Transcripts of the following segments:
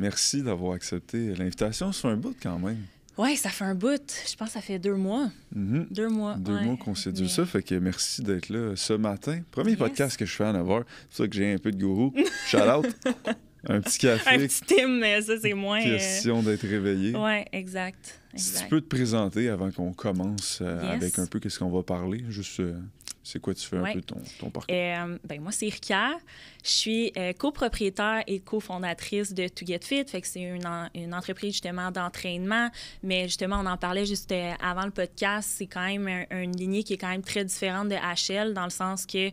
Merci d'avoir accepté l'invitation. fait un bout quand même. Oui, ça fait un bout. Je pense que ça fait deux mois. Mm-hmm. Deux mois. Deux mois qu'on s'est dit ça. Fait que merci d'être là ce matin. Premier podcast que je fais à 9 h. C'est ça que j'ai un peu de gourou. Shout out. un petit café. un petit tim. mais ça, c'est moins. Euh, Question d'être réveillé. Oui, exact. exact. Si tu peux te présenter avant qu'on commence euh, avec un peu qu'est-ce qu'on va parler, juste euh, c'est quoi tu fais un peu ton, ton parcours? Euh, ben moi, c'est Rica. Je suis euh, copropriétaire et cofondatrice de To Get Fit. Fait c'est une, une, entreprise justement d'entraînement. Mais justement, on en parlait juste euh, avant le podcast. C'est quand même un, une lignée qui est quand même très différente de HL dans le sens que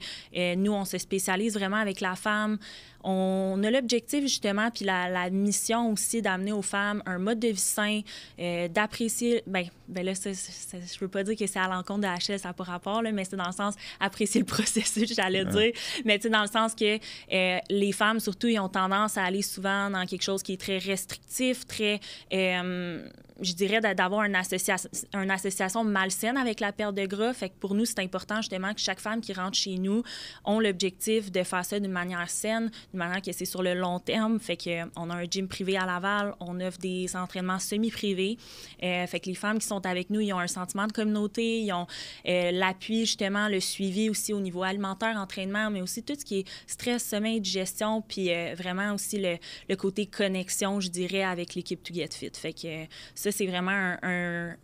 nous, on se spécialise vraiment avec la femme. On a l'objectif justement, puis la, mission aussi d'amener aux femmes un mode de vie sain, euh, d'apprécier, ben, ben là, je ne je veux pas dire que c'est à l'encontre de HL, ça n'a rapport, là, mais c'est dans le sens apprécier le processus, j'allais dire, mais c'est dans le sens que euh, les femmes, surtout, ils ont tendance à aller souvent dans quelque chose qui est très restrictif, très... Euh, je dirais d'avoir une, association une, association malsaine avec la perte de gras. Fait que pour nous, c'est important justement que chaque femme qui rentre chez nous ont l'objectif de faire ça d'une manière saine, d'une manière que c'est sur le long terme. Fait que on a un gym privé à Laval, on offre des entraînements semi-privés. Euh, fait que les femmes qui sont avec nous, ils ont un sentiment de communauté, ils ont euh, l'appui justement, le suivi aussi au niveau alimentaire, entraînement, mais aussi tout ce qui est stress, sommeil, digestion, puis euh, vraiment aussi le, côté connexion, je dirais, avec l'équipe To Get Fit. Fait que c'est vraiment un,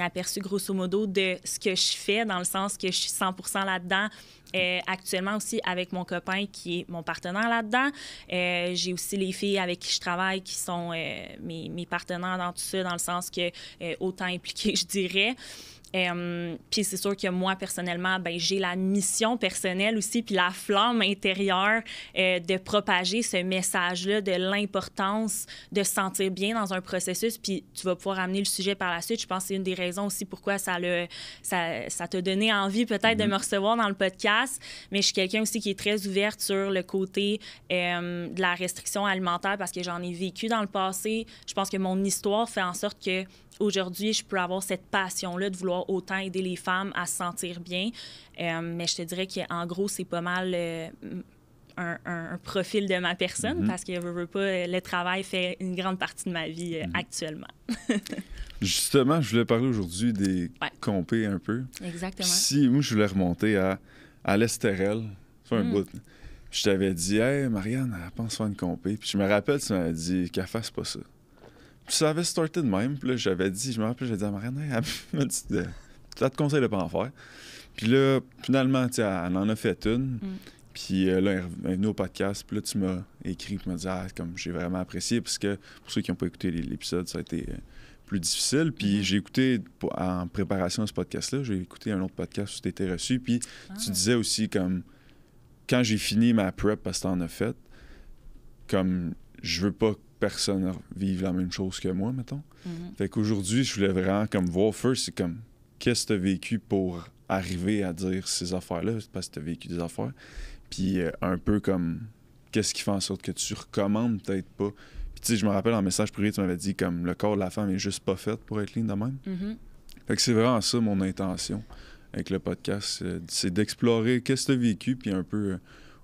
aperçu, grosso modo, de ce que je fais, dans le sens que je suis 100 là-dedans. Euh, actuellement aussi avec mon copain qui est mon partenaire là-dedans. Euh, j'ai aussi les filles avec qui je travaille qui sont euh, mes, mes, partenaires dans tout ça, dans le sens que autant impliquées, je dirais. Euh, puis c'est sûr que moi, personnellement, ben, j'ai la mission personnelle aussi, puis la flamme intérieure euh, de propager ce message-là de l'importance de se sentir bien dans un processus. Puis tu vas pouvoir amener le sujet par la suite. Je pense que c'est une des raisons aussi pourquoi ça, le, ça, ça t'a donné envie peut-être de mm-hmm. me recevoir dans le podcast. Mais je suis quelqu'un aussi qui est très ouverte sur le côté euh, de la restriction alimentaire parce que j'en ai vécu dans le passé. Je pense que mon histoire fait en sorte que aujourd'hui, je peux avoir cette passion-là de vouloir autant aider les femmes à se sentir bien. Euh, mais je te dirais qu'en gros, c'est pas mal euh, un, profil de ma personne mm-hmm. parce que veux, veux pas, le travail fait une grande partie de ma vie euh, mm-hmm. actuellement. Justement, je voulais parler aujourd'hui des compés un peu. Exactement. Si moi, je voulais remonter à, à l'Estérel, mm. Je t'avais dit, hey, Marianne, elle pense faire une compé. Puis je me rappelle, tu m'avais dit qu'elle fasse pas ça ça avait starté de même. Puis là, j'avais dit, je me rappelle, j'avais dit à Marianne, m'a te conseille de pas en faire. Puis là, finalement, tu elle en a fait une. Mm. Puis euh, là, elle est au podcast. Puis là, tu m'as écrit, tu m'as dit, ah, comme j'ai vraiment apprécié, parce que pour ceux qui n'ont pas écouté l'épisode, ça a été euh, plus difficile. Puis mm-hmm. j'ai écouté, en préparation à ce podcast-là, j'ai écouté un autre podcast où tu étais reçu. Puis ah. tu disais aussi, comme, quand j'ai fini ma prep parce que tu en as fait, comme, je veux pas personne vivent la même chose que moi, mettons. Mm-hmm. Fait qu'aujourd'hui, je voulais vraiment comme voir first, c'est comme qu'est-ce que tu as vécu pour arriver à dire ces affaires-là, parce que tu as vécu des affaires. Puis euh, un peu comme qu'est-ce qui fait en sorte que tu recommandes peut-être pas. Puis tu sais, je me rappelle en message privé, tu m'avais dit comme le corps de la femme est juste pas fait pour être ligne de même. Mm-hmm. Fait que c'est vraiment ça mon intention avec le podcast, euh, c'est d'explorer qu'est-ce que tu as vécu, puis un peu euh,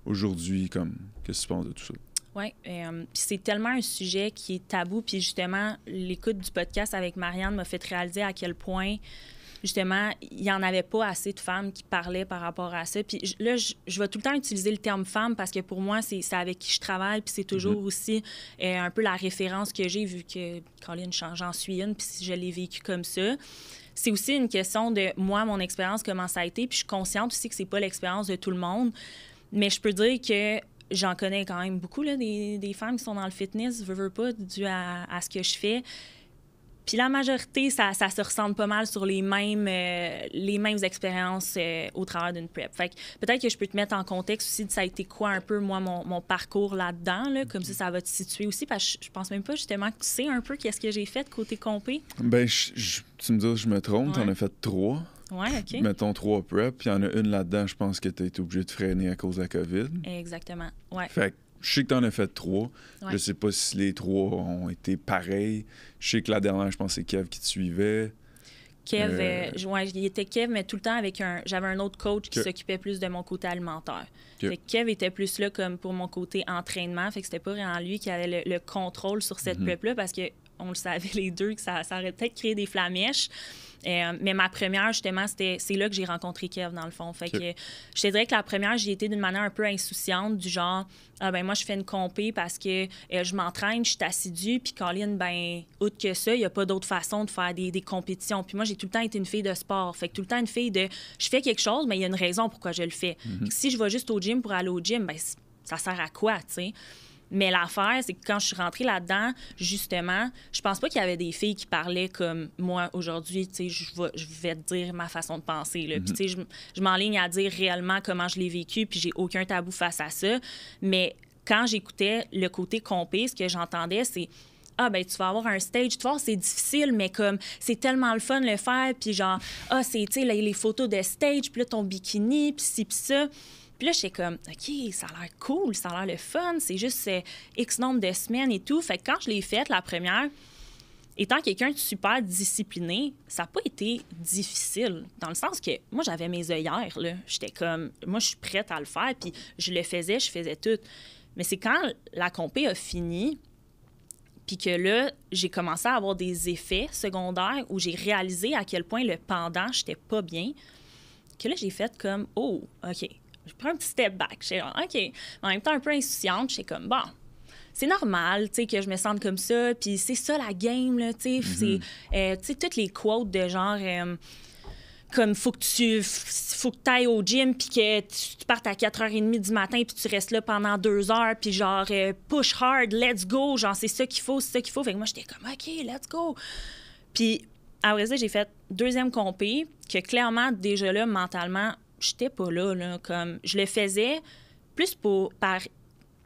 aujourd'hui, comme qu'est-ce que tu penses de tout ça. Oui, euh, Puis c'est tellement un sujet qui est tabou. Puis justement, l'écoute du podcast avec Marianne m'a fait réaliser à quel point, justement, il n'y en avait pas assez de femmes qui parlaient par rapport à ça. Puis là, je, vais tout le temps utiliser le terme femme parce que pour moi, c'est avec qui je travaille. Puis c'est toujours mhm. aussi euh, un peu la référence que j'ai vu que Colin, j'en suis une, puis je l'ai vécu comme ça c'est aussi une question de moi, mon expérience, comment ça a été. Puis je suis consciente aussi que c'est pas l'expérience de tout le monde. Mais je peux dire que j'en connais quand même beaucoup, là, des, des, femmes qui sont dans le fitness, veux, veux pas, dû à, à ce que je fais. Puis la majorité, ça, se ressemble pas mal sur les mêmes, euh, les mêmes expériences euh, au travers d'une prep. Fait que peut-être que je peux te mettre en contexte aussi de ça a été quoi un peu, moi, mon, parcours là-dedans, là, comme ça, ça va te situer aussi, parce que je, pense même pas justement que tu sais un peu qu'est-ce que j'ai fait côté compé. Ben, tu me dis, je me trompe, t'en as fait trois. Ouais, OK. Mettons trois prep, puis il y en a une là-dedans, je pense que tu obligé de freiner à cause de la COVID. Exactement, ouais. Fait je sais que tu en as fait trois. Je Je sais pas si les trois ont été pareils. Je sais que la dernière, je pense, c'est Kev qui te suivait. Kev, euh, euh, il était Kev, mais tout le temps avec un. J'avais un autre coach qui s'occupait plus de mon côté alimentaire. Kev était plus là comme pour mon côté entraînement. Fait que c'était pas vraiment lui qui avait le, contrôle sur cette mhm. peuple là parce que on le savait les deux que ça, ça aurait peut-être créé des flamèches. Euh, mais ma première, justement, c'était, c'est là que j'ai rencontré Kev, dans le fond. Fait que je te dirais que la première, j'ai été d'une manière un peu insouciante, du genre, ah, ben moi, je fais une compé parce que euh, je m'entraîne, je suis assidue, puis Colin, ben, outre que ça, il n'y a pas d'autre façon de faire des, compétitions. Puis moi, j'ai tout le temps été une fille de sport. Fait que tout le temps une fille de, je fais quelque chose, mais il y a une raison pourquoi je le fais. Mm-hmm. Si je vais juste au gym pour aller au gym, ben, ça sert à quoi, tu sais? Mais l'affaire, c'est que quand je suis rentrée là-dedans, justement, je pense pas qu'il y avait des filles qui parlaient comme moi aujourd'hui, tu sais, je vais, je vais te dire ma façon de penser. Là. Puis, mhm. tu sais, je, m'enligne à dire réellement comment je l'ai vécu, puis j'ai aucun tabou face à ça. Mais quand j'écoutais le côté compé, ce que j'entendais, c'est ah ben tu vas avoir un stage tu vois c'est difficile mais comme c'est tellement le fun de le faire puis genre ah c'est tu sais les, les, photos de stage puis là ton bikini puis ci puis ça puis là, j'étais comme, OK, ça a l'air cool, ça a l'air le fun, c'est juste euh, X nombre de semaines et tout. Fait que quand je l'ai faite, la première, étant quelqu'un de super discipliné, ça n'a pas été difficile. Dans le sens que moi, j'avais mes œillères, là. J'étais comme, moi, je suis prête à le faire, puis je le faisais, je faisais tout. Mais c'est quand la compé a fini, puis que là, j'ai commencé à avoir des effets secondaires où j'ai réalisé à quel point le pendant, j'étais pas bien, que là, j'ai fait comme, oh, OK, je prends un petit step back. Je suis OK. en même temps, un peu insouciante, je suis comme, bon, c'est normal, tu que je me sente comme ça. Puis c'est ça la game, là, tu sais. Mhm. Euh, toutes les quotes de genre. Euh, comme faut que tu faut que ailles au gym puis que tu, partes à 4h30 du matin puis tu restes là pendant deux heures puis genre euh, push hard let's go genre c'est ça qu'il faut c'est ça qu'il faut fait que moi j'étais comme OK let's go puis après ça j'ai fait deuxième compé que clairement déjà là mentalement j'étais pas là, Comme, je le faisais plus pour, par,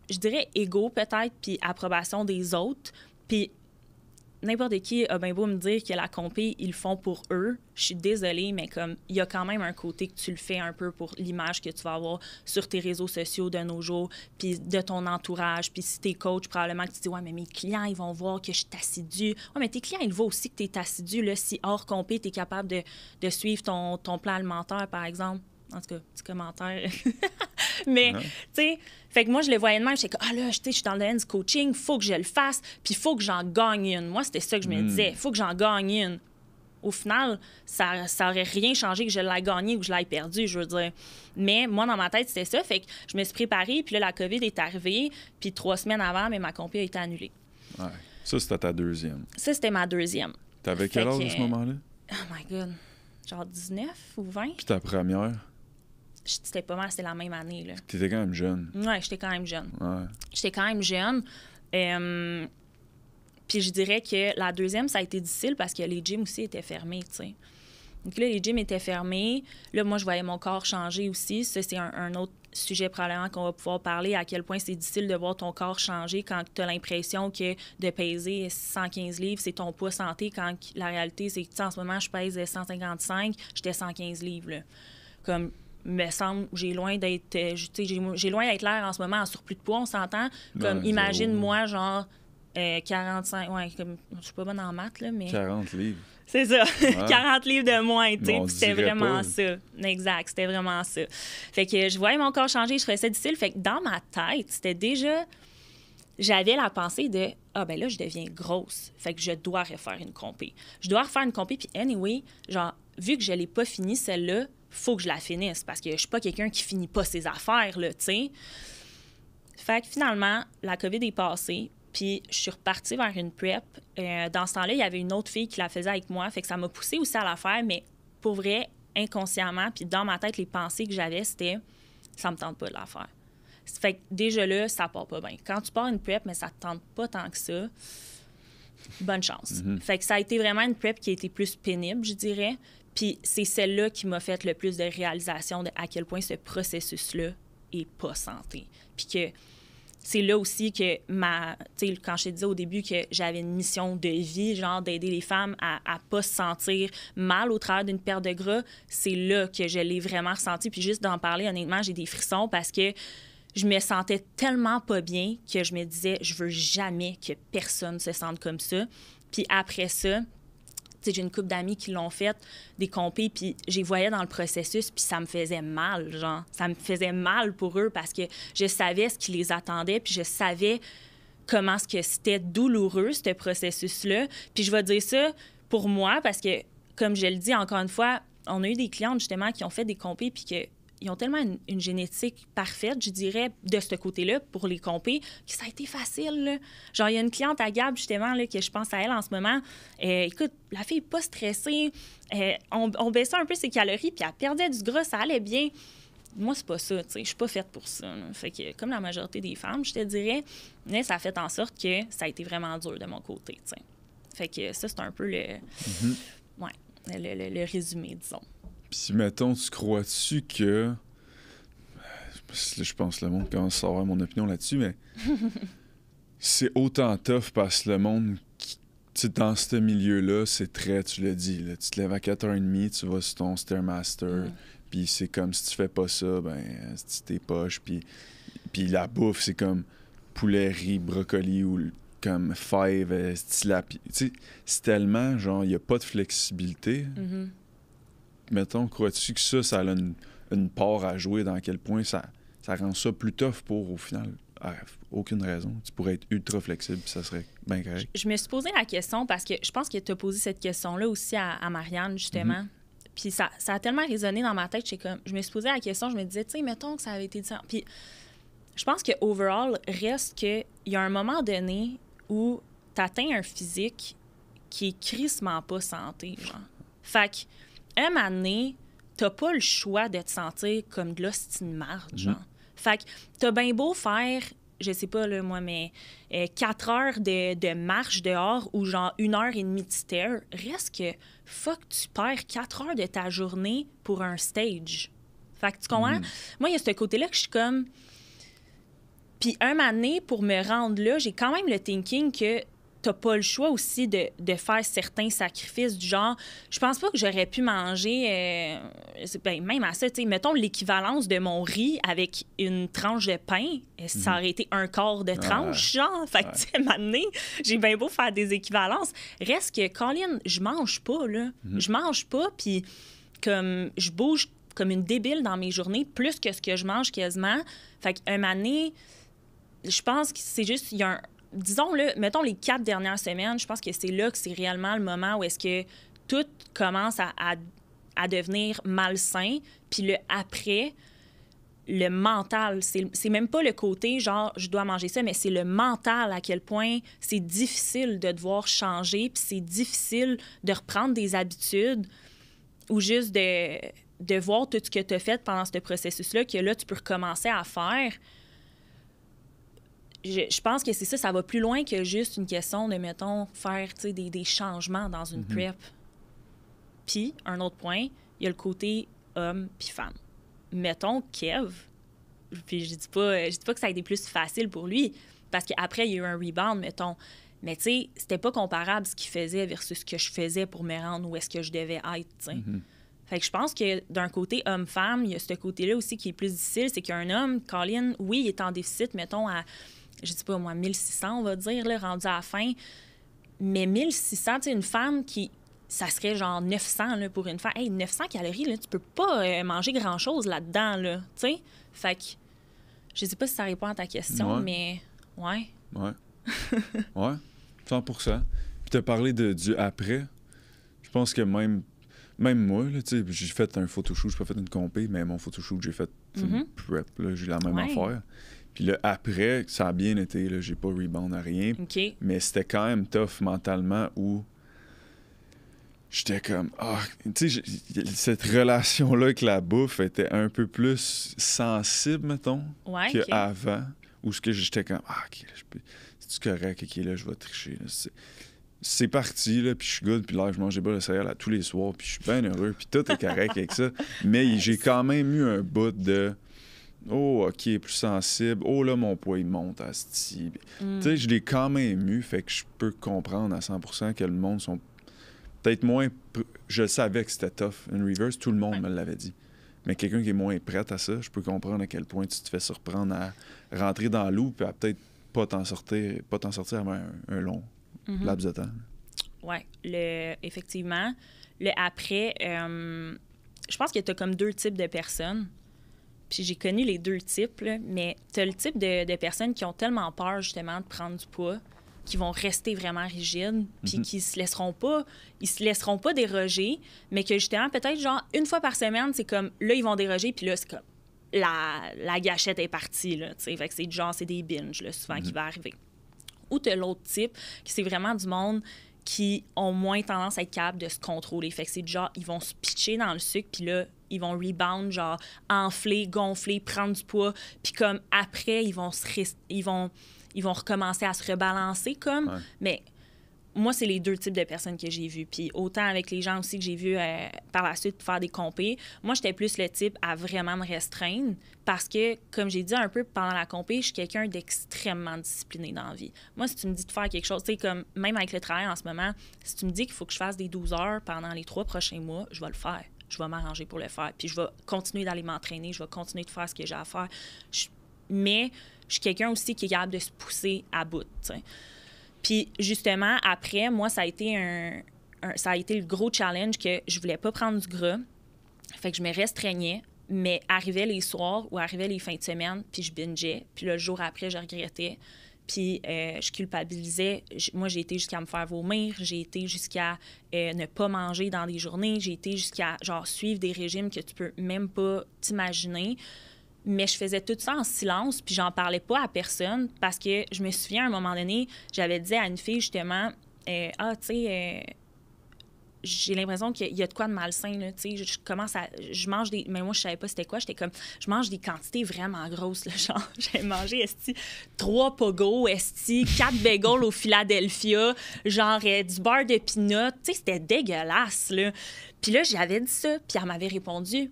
je dirais, égo peut-être, puis approbation des autres. Puis n'importe qui a bien beau me dire que la compé, ils font pour eux. Je suis désolée, mais comme il y a quand même un côté que tu le fais un peu pour l'image que tu vas avoir sur tes réseaux sociaux de nos jours, puis de ton entourage. Puis si t'es coach, probablement que tu dis Ouais, mais mes clients, ils vont voir que je suis assidue. » Ouais, mais tes clients, ils voient aussi que tu es assidu. Là, si hors compé, tu es capable de, suivre ton, ton plan alimentaire, par exemple. En tout cas, petit commentaire. mais, tu sais, fait que moi, je le voyais de même. Je que, ah là, je suis dans le du coaching, faut que je le fasse, puis faut que j'en gagne une. Moi, c'était ça que je me disais. Hmm. disais, faut que j'en gagne une. Au final, ça, ça aurait rien changé que je l'aie gagné ou que je l'aie perdu, je veux dire. Mais moi, dans ma tête, c'était ça. Fait que je me suis préparée, puis là, la COVID est arrivée, puis trois semaines avant, mais ma compé a été annulée. Ouais. Ça, c'était ta deuxième. Ça, c'était ma deuxième. T'avais quel âge à ce moment-là? Oh my God. Genre 19 ou 20. Puis ta première? c'était pas mal, c'était la même année. Là. T'étais quand même jeune. Ouais, j'étais quand même jeune. Ouais. J'étais quand même jeune. Euh, puis je dirais que la deuxième, ça a été difficile parce que les gyms aussi étaient fermés, tu sais. Donc là, les gyms étaient fermés. Là, moi, je voyais mon corps changer aussi. Ça, c'est un, autre sujet probablement qu'on va pouvoir parler, à quel point c'est difficile de voir ton corps changer quand tu as l'impression que de peser 115 livres, c'est ton poids santé, quand la réalité, c'est que, en ce moment, je pèse 155, j'étais 115 livres, là. Comme, me semble, j'ai loin d'être, euh, j'ai loin d'être l'air en ce moment en surplus de poids, on s'entend. Comme, imagine-moi, genre, 45, euh, ouais, je suis pas bonne en maths, là, mais. 40 livres. C'est ça, 40 livres de moins, tu sais, c'était vraiment ça. Exact, c'était vraiment ça. Fait que je voyais mon corps changer, je trouvais ça difficile. Fait que dans ma tête, c'était déjà. J'avais la pensée de Ah, ben là, je deviens grosse. Fait que je dois refaire une compé. Je dois refaire une compé, puis anyway, genre, vu que je l'ai pas fini celle-là, faut que je la finisse parce que je suis pas quelqu'un qui finit pas ses affaires, là, tu sais. Fait que finalement, la COVID est passée, puis je suis repartie vers une prep. Euh, dans ce temps-là, il y avait une autre fille qui la faisait avec moi, fait que ça m'a poussée aussi à la faire, mais pour vrai, inconsciemment, puis dans ma tête, les pensées que j'avais, c'était « ça me tente pas de la faire ». Fait que déjà là, ça part pas bien. Quand tu pars une prep, mais ça te tente pas tant que ça, bonne chance. Mm-hmm. Fait que ça a été vraiment une prep qui a été plus pénible, je dirais. Puis c'est celle-là qui m'a fait le plus de réalisation de à quel point ce processus-là est pas santé. Puis que c'est là aussi que ma. Tu sais, quand je te disais au début que j'avais une mission de vie, genre d'aider les femmes à, à pas se sentir mal au travers d'une perte de gras, c'est là que je l'ai vraiment ressenti. Puis juste d'en parler, honnêtement, j'ai des frissons parce que je me sentais tellement pas bien que je me disais, je veux jamais que personne se sente comme ça. Puis après ça, j'ai une couple d'amis qui l'ont fait, des compés, puis j'y voyais dans le processus, puis ça me faisait mal, genre. Ça me faisait mal pour eux parce que je savais ce qui les attendait, puis je savais comment ce que c'était douloureux, ce processus-là. Puis je vais dire ça pour moi parce que, comme je le dis encore une fois, on a eu des clientes justement qui ont fait des compés puis que ils ont tellement une, génétique parfaite, je dirais, de ce côté-là, pour les compés, que ça a été facile. Genre, il y a une cliente à Gab, justement, que je pense à elle en ce moment. Euh, écoute, la fille n'est pas stressée. Euh, on, baissait un peu ses calories, puis elle perdait du gras, ça allait bien. Moi, c'est pas ça, tu sais. Je suis pas faite pour ça. Fait que, comme la majorité des femmes, je te dirais, ça a fait en sorte que ça a été vraiment dur de mon côté, tu Fait que ça, c'est un peu le. Mm-hmm. le résumé, disons. Puis mettons, tu crois-tu que. Je pense que le monde commence à avoir mon opinion là-dessus, mais c'est autant tough parce que le monde, qui... dans ce milieu-là, c'est très, tu le dis, tu te lèves à 4h30, tu vas sur ton Stairmaster, puis c'est comme si tu fais pas ça, ben, t'es poche, puis, puis la bouffe, c'est comme poulet, riz, brocoli ou comme five, euh, Tu sais, c'est tellement, genre, il n'y a pas de flexibilité. Mm-hmm mettons, crois-tu que ça, ça a une, une, part à jouer dans quel point ça, ça rend ça plus tough pour, au final, aucune raison. Tu pourrais être ultra flexible, ça serait bien correct. Je, me suis posé la question parce que je pense que tu as posé cette question-là aussi à, Marianne, justement. Mhm. Puis ça, ça, a tellement résonné dans ma tête, comme, je me suis posé la question, je me disais, tu mettons que ça avait été différent. » Puis je pense que, overall, reste qu'il y a un moment donné où tu atteins un physique qui est crissement pas santé, genre. Fait que un t'as pas le choix d'être te comme de l'hostie marge mhm. genre. Fait que t'as bien beau faire, je sais pas, là, moi, mais 4 euh, quatre heures de, de, marche dehors ou genre une heure et demie de terre reste que fuck, tu perds quatre heures de ta journée pour un stage. Fait que tu comprends? Mhm. Moi, il y a ce côté-là que je suis comme... Puis un année pour me rendre là, j'ai quand même le thinking que t'as pas le choix aussi de, faire certains sacrifices du genre, je pense pas que j'aurais pu manger, euh, ben, même à ça, tu sais, mettons l'équivalence de mon riz avec une tranche de pain, euh, ça mhm. aurait été un quart de ah tranche, genre. Fait que, tu sais, j'ai bien beau faire des équivalences. Reste que, Colin, je mange pas, là. Mhm. Je mange pas, puis comme je bouge comme une débile dans mes journées, plus que ce que je mange quasiment. Fait un année, je pense que c'est juste, il y a un, disons, le, mettons les quatre dernières semaines, je pense que c'est là que c'est réellement le moment où est-ce que tout commence à, devenir malsain. Puis le après, le mental. C'est même pas le côté genre je dois manger ça, mais c'est le mental à quel point c'est difficile de devoir changer, puis c'est difficile de reprendre des habitudes ou juste de, de voir tout ce que tu as fait pendant ce processus-là, que là, tu peux recommencer à faire je, pense que c'est ça, ça va plus loin que juste une question de, mettons, faire des, changements dans une mhm. prep. Puis, un autre point, il y a le côté homme puis femme. Mettons Kev, puis je dis pas, je dis pas que ça a été plus facile pour lui, parce qu'après, il y a eu un rebound, mettons. Mais tu sais, c'était pas comparable ce qu'il faisait versus ce que je faisais pour me rendre où est-ce que je devais être, tu sais. Mhm. Fait que je pense que d'un côté homme-femme, il y a ce côté-là aussi qui est plus difficile, c'est qu'un homme, Colin, oui, il est en déficit, mettons, à je dis pas moi 1600, on va dire, le rendu à la fin. Mais 1600, tu sais, une femme qui, ça serait genre 900 pour une femme. Hey, 900 calories, là, tu peux pas euh, manger grand-chose là-dedans, là, tu sais. Fait que, je sais pas si ça répond à ta question, mais ouais. Ouais. ouais, 100 Puis te parlé de, du après. Je pense que même, même moi, j'ai fait un photoshoot, j'ai pas fait une compé, mais mon photoshoot, j'ai fait mm-hmm. prep, j'ai la même affaire. Puis là, après, ça a bien été, là, j'ai pas rebound à rien. Mais c'était quand même tough mentalement où j'étais comme, ah, tu sais, cette relation-là avec la bouffe était un peu plus sensible, mettons, ouais, qu'avant. ou Où ce que j'étais comme, ah, ok, peux... c'est-tu correct, ok, là, je vais tricher. c'est parti, là, puis je suis good, puis là, je mangeais pas de céréales tous les soirs, puis je suis bien heureux, puis tout est correct avec ça. Mais j'ai quand même eu un bout de... Oh, est plus sensible. Oh, là, mon poids, il monte à ce mm. Tu sais, je l'ai quand même ému, fait que je peux comprendre à 100 que le monde sont peut-être moins. Je savais que c'était tough. Une reverse, tout le monde me l'avait dit. Mais quelqu'un qui est moins prêt à ça, je peux comprendre à quel point tu te fais surprendre à rentrer dans l'eau puis à peut-être pas t'en sortir, pas t'en sortir avant un, long mm-hmm. laps de temps. Oui, effectivement. Le après, euh, je pense que tu as comme deux types de personnes j'ai connu les deux types, mais tu as le type de, personnes qui ont tellement peur justement de prendre du poids, qui vont rester vraiment rigides, puis mhm. qui se laisseront pas, ils se laisseront pas déroger, mais que justement peut-être genre une fois par semaine, c'est comme là ils vont déroger, puis là c'est comme la, gâchette est partie là, tu sais, fait que c'est genre c'est des binges là, souvent qui mhm. va arriver. Ou tu as l'autre type qui c'est vraiment du monde qui ont moins tendance à être capable de se contrôler, fait que c'est genre ils vont se pitcher dans le sucre, puis là ils vont rebound, genre enfler, gonfler, prendre du poids, puis comme après, ils vont, se ils vont, ils vont recommencer à se rebalancer, comme. Mais moi, c'est les deux types de personnes que j'ai vues. Puis autant avec les gens aussi que j'ai vus euh, par la suite faire des compés, moi, j'étais plus le type à vraiment me restreindre parce que, comme j'ai dit un peu pendant la compé, je suis quelqu'un d'extrêmement discipliné dans la vie. Moi, si tu me dis de faire quelque chose, tu sais, comme même avec le travail en ce moment, si tu me dis qu'il faut que je fasse des 12 heures pendant les trois prochains mois, je vais le faire je vais m'arranger pour le faire. Puis je vais continuer d'aller m'entraîner, je vais continuer de faire ce que j'ai à faire. mais je suis quelqu'un aussi qui est capable de se pousser à bout. Puis justement, après, moi, ça a été un, ça a été le gros challenge que je voulais pas prendre du gras. Fait que je me restreignais, mais arrivaient les soirs ou arrivaient les fins de semaine, puis je bingeais. Puis le jour après, je regrettais. Puis euh, je culpabilisais. moi, j'ai été jusqu'à me faire vomir, j'ai été jusqu'à euh, ne pas manger dans des journées, j'ai été jusqu'à genre suivre des régimes que tu peux même pas t'imaginer. Mais je faisais tout ça en silence, puis j'en parlais pas à personne parce que je me souviens à un moment donné, j'avais dit à une fille justement, euh, ah, tu sais j'ai l'impression qu'il y, a de quoi de malsain. Là, je, je commence à. Je mange des. Mais moi, je savais pas c'était quoi. J'étais comme. Je mange des quantités vraiment grosses. Là, genre, j'ai mangé esti, trois pogo, esti, quatre bagels au Philadelphia, genre euh, du beurre de sais, C'était dégueulasse. Là. Puis là, j'avais dit ça. Puis elle m'avait répondu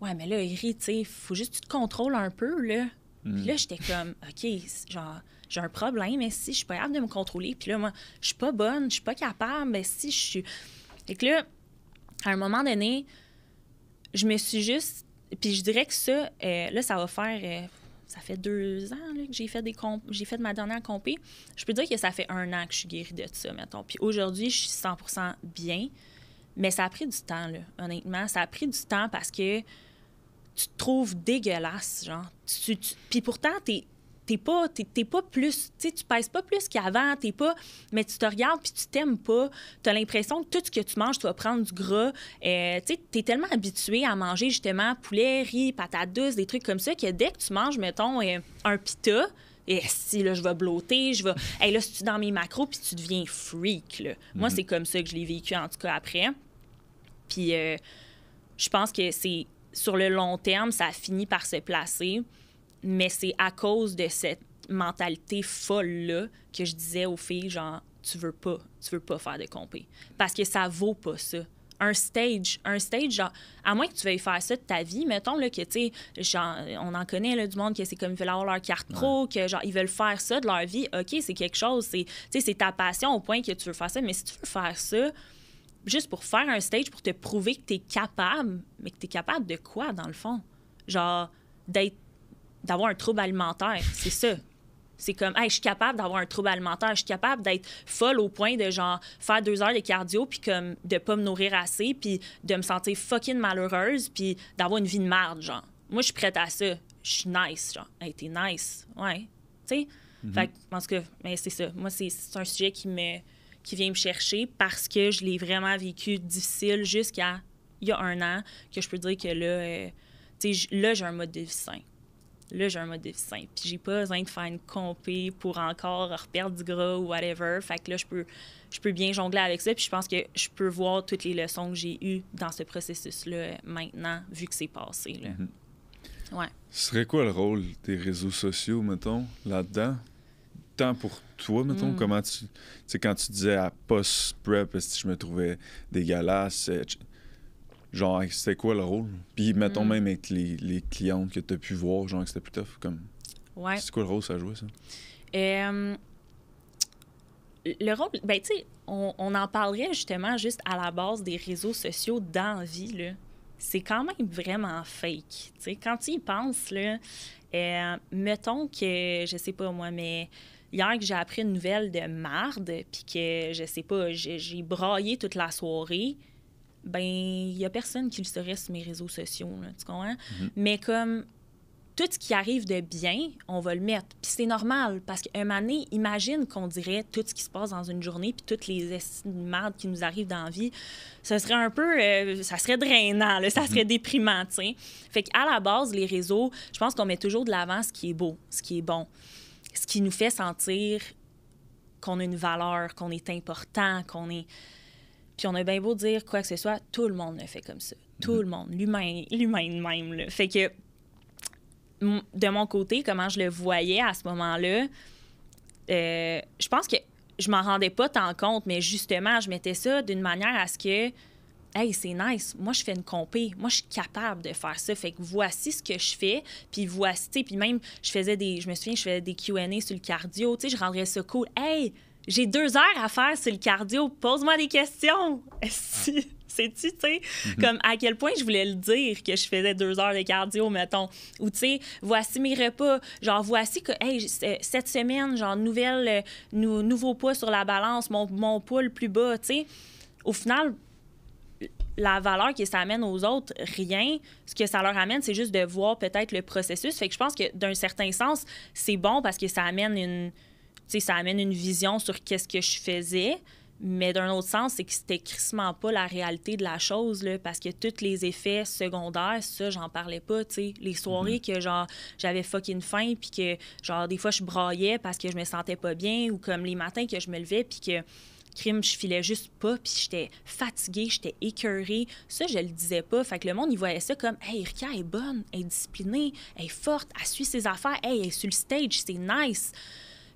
Ouais, mais là, rit. tu faut juste que tu te contrôles un peu. Là. Puis hmm. là, j'étais comme OK, genre j'ai un problème, mais si je suis pas capable de me contrôler, puis là, moi, je suis pas bonne, je suis pas capable, mais si je suis. Fait que là, à un moment donné, je me suis juste. Puis je dirais que ça, euh, là, ça va faire. Euh, ça fait deux ans que j'ai fait des comp... j'ai fait ma dernière compé. Je peux dire que ça fait un an que je suis guérie de ça, mettons. Puis aujourd'hui, je suis 100 bien. Mais ça a pris du temps, là, honnêtement. Ça a pris du temps parce que tu te trouves dégueulasse, genre. Puis pourtant, t'es t'es pas, pas plus, tu tu pèses pas plus qu'avant, t'es pas, mais tu te regardes puis tu t'aimes pas. T'as l'impression que tout ce que tu manges, tu vas prendre du gras. Euh, tu es tellement habitué à manger justement poulet, riz, patates douces, des trucs comme ça que dès que tu manges, mettons, euh, un pita, et eh, si là je vais blotter, je vais hey là si tu dans mes macros puis tu deviens freak Moi mhm. c'est comme ça que je l'ai vécu en tout cas après. Puis euh, je pense que c'est sur le long terme, ça finit par se placer. Mais c'est à cause de cette mentalité folle-là que je disais aux filles, genre, tu veux pas, tu veux pas faire de compé. Parce que ça vaut pas ça. Un stage, un stage, genre, à moins que tu veuilles faire ça de ta vie, mettons, là, que, tu sais, on en connaît, là, du monde, que c'est comme ils veulent avoir leur carte pro, que, genre, ils veulent faire ça de leur vie. OK, c'est quelque chose, c'est, tu sais, c'est ta passion au point que tu veux faire ça, mais si tu veux faire ça, juste pour faire un stage, pour te prouver que tu es capable, mais que tu es capable de quoi, dans le fond? Genre, d'être d'avoir un trouble alimentaire. C'est ça. C'est comme, je suis capable d'avoir un trouble alimentaire, je suis capable d'être folle au point de genre faire deux heures de cardio, puis comme de pas me nourrir assez, puis de me sentir fucking malheureuse, puis d'avoir une vie de merde, genre. Moi, je suis prête à ça. Je suis nice, genre. Hey, t'es nice. Ouais. Tu sais? Mhm. que, c'est ça. Moi, c'est un sujet qui me qui vient me chercher parce que je l'ai vraiment vécu difficile jusqu'à il y a un an, que je peux dire que là, euh, tu sais, là, j'ai un mode de vie sain là, j'ai un mode déficient. Puis j'ai pas besoin de faire une compé pour encore perdre du gras ou whatever. Fait que là, je peux, je peux bien jongler avec ça. Puis je pense que je peux voir toutes les leçons que j'ai eues dans ce processus-là maintenant, vu que c'est passé. Mhm. Ouais. Ce serait quoi le rôle des réseaux sociaux, mettons, là-dedans? Tant pour toi, mettons, hmm. comment tu... Tu sais, quand tu disais à post-prep, si je me trouvais dégueulasse, genre, c'était quoi le rôle? Puis, mettons, mm. même avec les, les clientes que tu as pu voir, genre, c'était plus tough, comme... Ouais. C'est quoi le rôle ça jouait, ça? le rôle, ben, tu sais, on, en parlerait justement juste à la base des réseaux sociaux d'envie, là. C'est quand même vraiment fake. Tu sais, quand tu y penses, là, euh, mettons que, je sais pas moi, mais hier que j'ai appris une nouvelle de marde, puis que, je sais pas, j'ai braillé toute la soirée, ben il n'y a personne qui le serait sur mes réseaux sociaux, tu comprends? Mhm. Mais comme tout ce qui arrive de bien, on va le mettre. Puis c'est normal, parce qu'un moment donné, imagine qu'on dirait tout ce qui se passe dans une journée, puis toutes les estimades qui nous arrivent dans la vie. Ce serait un peu... Euh, ça serait drainant, ça serait mhm. déprimant, déprimant, sais. Fait qu'à la base, les réseaux, je pense qu'on met toujours de l'avant ce qui est beau, ce qui est bon, ce qui nous fait sentir qu'on a une valeur, qu'on est important, qu'on est... Puis on a bien beau dire quoi que ce soit, tout le monde le fait comme ça. Tout mm-hmm. le monde, l'humain, l'humain même. Fait que de mon côté, comment je le voyais à ce moment-là, euh, je pense que je m'en rendais pas tant compte, mais justement, je mettais ça d'une manière à ce que, hey, c'est nice, moi je fais une compé, moi je suis capable de faire ça, fait que voici ce que je fais, puis voici, puis même, je faisais des, je me souviens, je faisais des Q&A sur le cardio, tu sais, je rendrais ça cool, hey, j'ai deux heures à faire sur le cardio, pose-moi des questions. Sais-tu, tu sais, mhm. comme à quel point je voulais le dire que je faisais deux heures de cardio, mettons. Ou, tu sais, voici mes repas. Genre, voici que, hey, cette semaine, genre, nouvelle, euh, nouveau poids sur la balance, mon, mon poids le plus bas, tu sais. Au final, la valeur que ça amène aux autres, rien. Ce que ça leur amène, c'est juste de voir peut-être le processus. Fait que je pense que d'un certain sens, c'est bon parce que ça amène une, sais, ça amène une vision sur qu'est-ce que je faisais. Mais d'un autre sens, c'est que c'était crissement pas la réalité de la chose, là, parce que tous les effets secondaires, ça, j'en parlais pas, tu sais. Les soirées mhm. que, genre, j'avais fucking faim, puis que, genre, des fois, je braillais parce que je me sentais pas bien, ou comme les matins que je me levais, puis que, crime, je filais juste pas, puis j'étais fatiguée, j'étais écœurée. Ça, je le disais pas. Fait que le monde, il voyait ça comme, hey, Rika, est bonne, elle est disciplinée, elle est forte, elle suit ses affaires, hey, elle est sur le stage, c'est nice.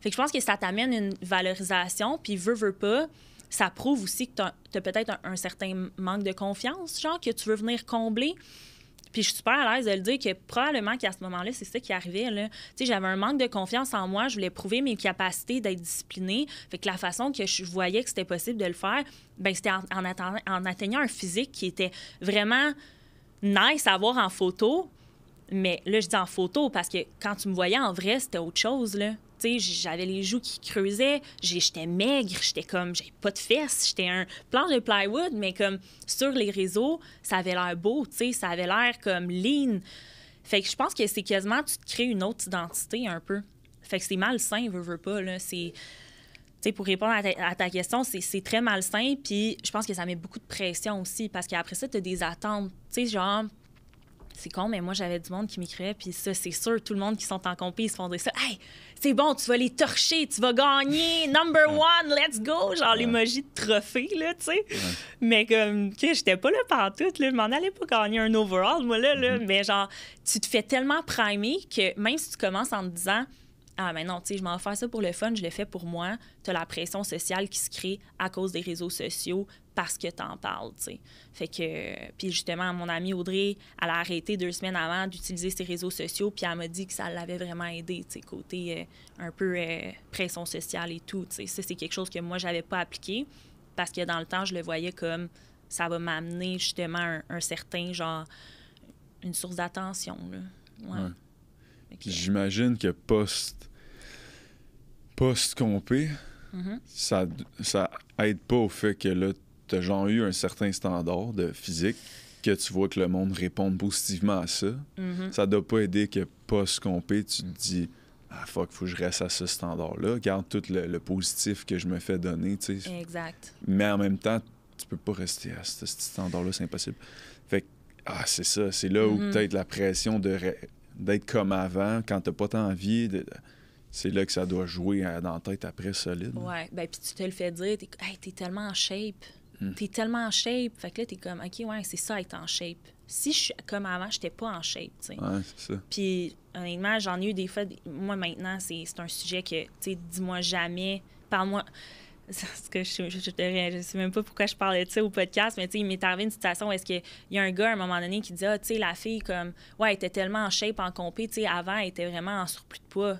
Fait que je pense que ça t'amène une valorisation, puis veut, veut pas, ça prouve aussi que tu as, peut-être un, certain manque de confiance, genre, que tu veux venir combler. Puis je suis super à l'aise de le dire que probablement qu'à ce moment-là, c'est ça qui arrivait. Là. Tu sais, j'avais un manque de confiance en moi. Je voulais prouver mes capacités d'être disciplinée. Fait que la façon que je voyais que c'était possible de le faire, ben c'était en, en, atteignant un physique qui était vraiment nice à voir en photo. Mais là, je dis en photo parce que quand tu me voyais en vrai, c'était autre chose. Là j'avais les joues qui creusaient, j'étais maigre, j'étais comme, j'avais pas de fesses, j'étais un plan de plywood, mais comme sur les réseaux, ça avait l'air beau, tu sais, ça avait l'air comme lean. Fait que je pense que c'est quasiment, tu te crées une autre identité un peu. Fait que c'est malsain, veut, pas, là. C'est. sais pour répondre à ta, question, c'est très malsain. Puis je pense que ça met beaucoup de pression aussi parce qu'après ça, tu des attentes. Tu sais, genre, c'est con, mais moi, j'avais du monde qui m'écrivait. Puis ça, c'est sûr, tout le monde qui sont en compé, ils se font dire ça. Hey, c'est bon, tu vas les torcher, tu vas gagner, number one, let's go, genre les l'emoji de trophée, là, tu sais. Mais comme, tu j'étais pas là pantoute, là, je m'en allais pas gagner un overall, moi, là, là. Mm-hmm. Mais genre, tu te fais tellement primer que même si tu commences en te disant, ah, mais non, tu sais, je m'en fais ça pour le fun, je le fais pour moi. Tu as la pression sociale qui se crée à cause des réseaux sociaux parce que tu en parles, tu sais. Fait que, puis justement, mon amie Audrey, elle a arrêté deux semaines avant d'utiliser ses réseaux sociaux, puis elle m'a dit que ça l'avait vraiment aidé, tu sais, côté euh, un peu euh, pression sociale et tout, tu sais. Ça, c'est quelque chose que moi, j'avais pas appliqué parce que dans le temps, je le voyais comme ça va m'amener justement un, certain, genre, une source d'attention, là j'imagine que post post compé, mm-hmm. ça ça aide pas au fait que là t'as genre eu un certain standard de physique que tu vois que le monde répond positivement à ça. Mm-hmm. Ça doit pas aider que post compé tu te dis ah fuck, faut que je reste à ce standard-là. Garde tout le, positif que je me fais donner, tu sais. Exact. Mais en même temps, tu peux pas rester à ce, standard-là, c'est impossible. Fait que, ah, c'est ça, c'est là où mm-hmm. peut-être la pression de d'être comme avant quand t'as pas tant envie. C'est là que ça doit jouer euh, dans ta tête après solide. Ouais, ben puis tu te le fais dire, t'es hey, es tellement en shape. Tu hmm. T'es tellement en shape. Fait que là, t'es comme, OK, ouais, c'est ça, être en shape. Si je suis comme avant, j'étais pas en shape, tu sais. Ouais, c'est ça. Puis, honnêtement, j'en ai eu des fois. Moi, maintenant, c'est un sujet que, tu sais, dis-moi jamais, parle-moi que je, ne sais même pas pourquoi je parlais de ça au podcast, mais il m'est arrivé une situation est-ce qu'il y a un gars à un moment donné qui dit, ah, tu sais, la fille, comme, ouais, elle était tellement en shape, en compé, tu sais, avant, elle était vraiment en surplus de poids.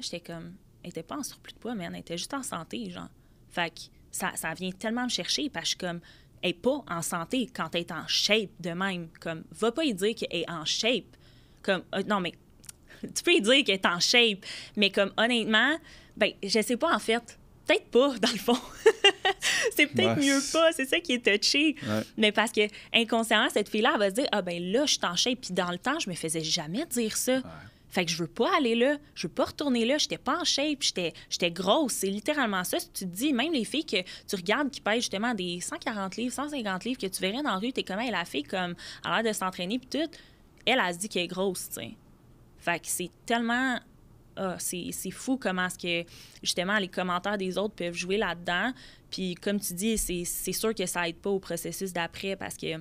J'étais comme, elle était pas en surplus de poids, mais elle était juste en santé, genre. Fait ça, vient tellement me chercher, parce que je suis comme, elle est pas en santé quand elle est en shape de même. Comme, va pas y dire qu'elle est en shape. Comme, euh, non, mais tu peux y dire qu'elle est en shape, mais comme, honnêtement, ben, je sais pas, en fait peut-être pas, dans le fond. c'est peut-être mieux pas, c'est ça qui est touché. Mais parce que inconsciemment, cette fille-là, elle va se dire Ah, ben là, je t'enchaîne. Puis dans le temps, je me faisais jamais dire ça. Fait que je veux pas aller là, je veux pas retourner là, j'étais pas en shape, j'étais grosse. C'est littéralement ça. Si tu te dis, même les filles que tu regardes qui pèsent justement des 140 livres, 150 livres que tu verrais dans la rue, t'es comme, elle, la fille, comme, à l'air de s'entraîner, puis tout, elle, elle, se dit qu'elle est grosse, tu sais. Fait que c'est tellement ah, c'est fou comment ce que, justement, les commentaires des autres peuvent jouer là-dedans. Puis, comme tu dis, c'est sûr que ça aide pas au processus d'après parce que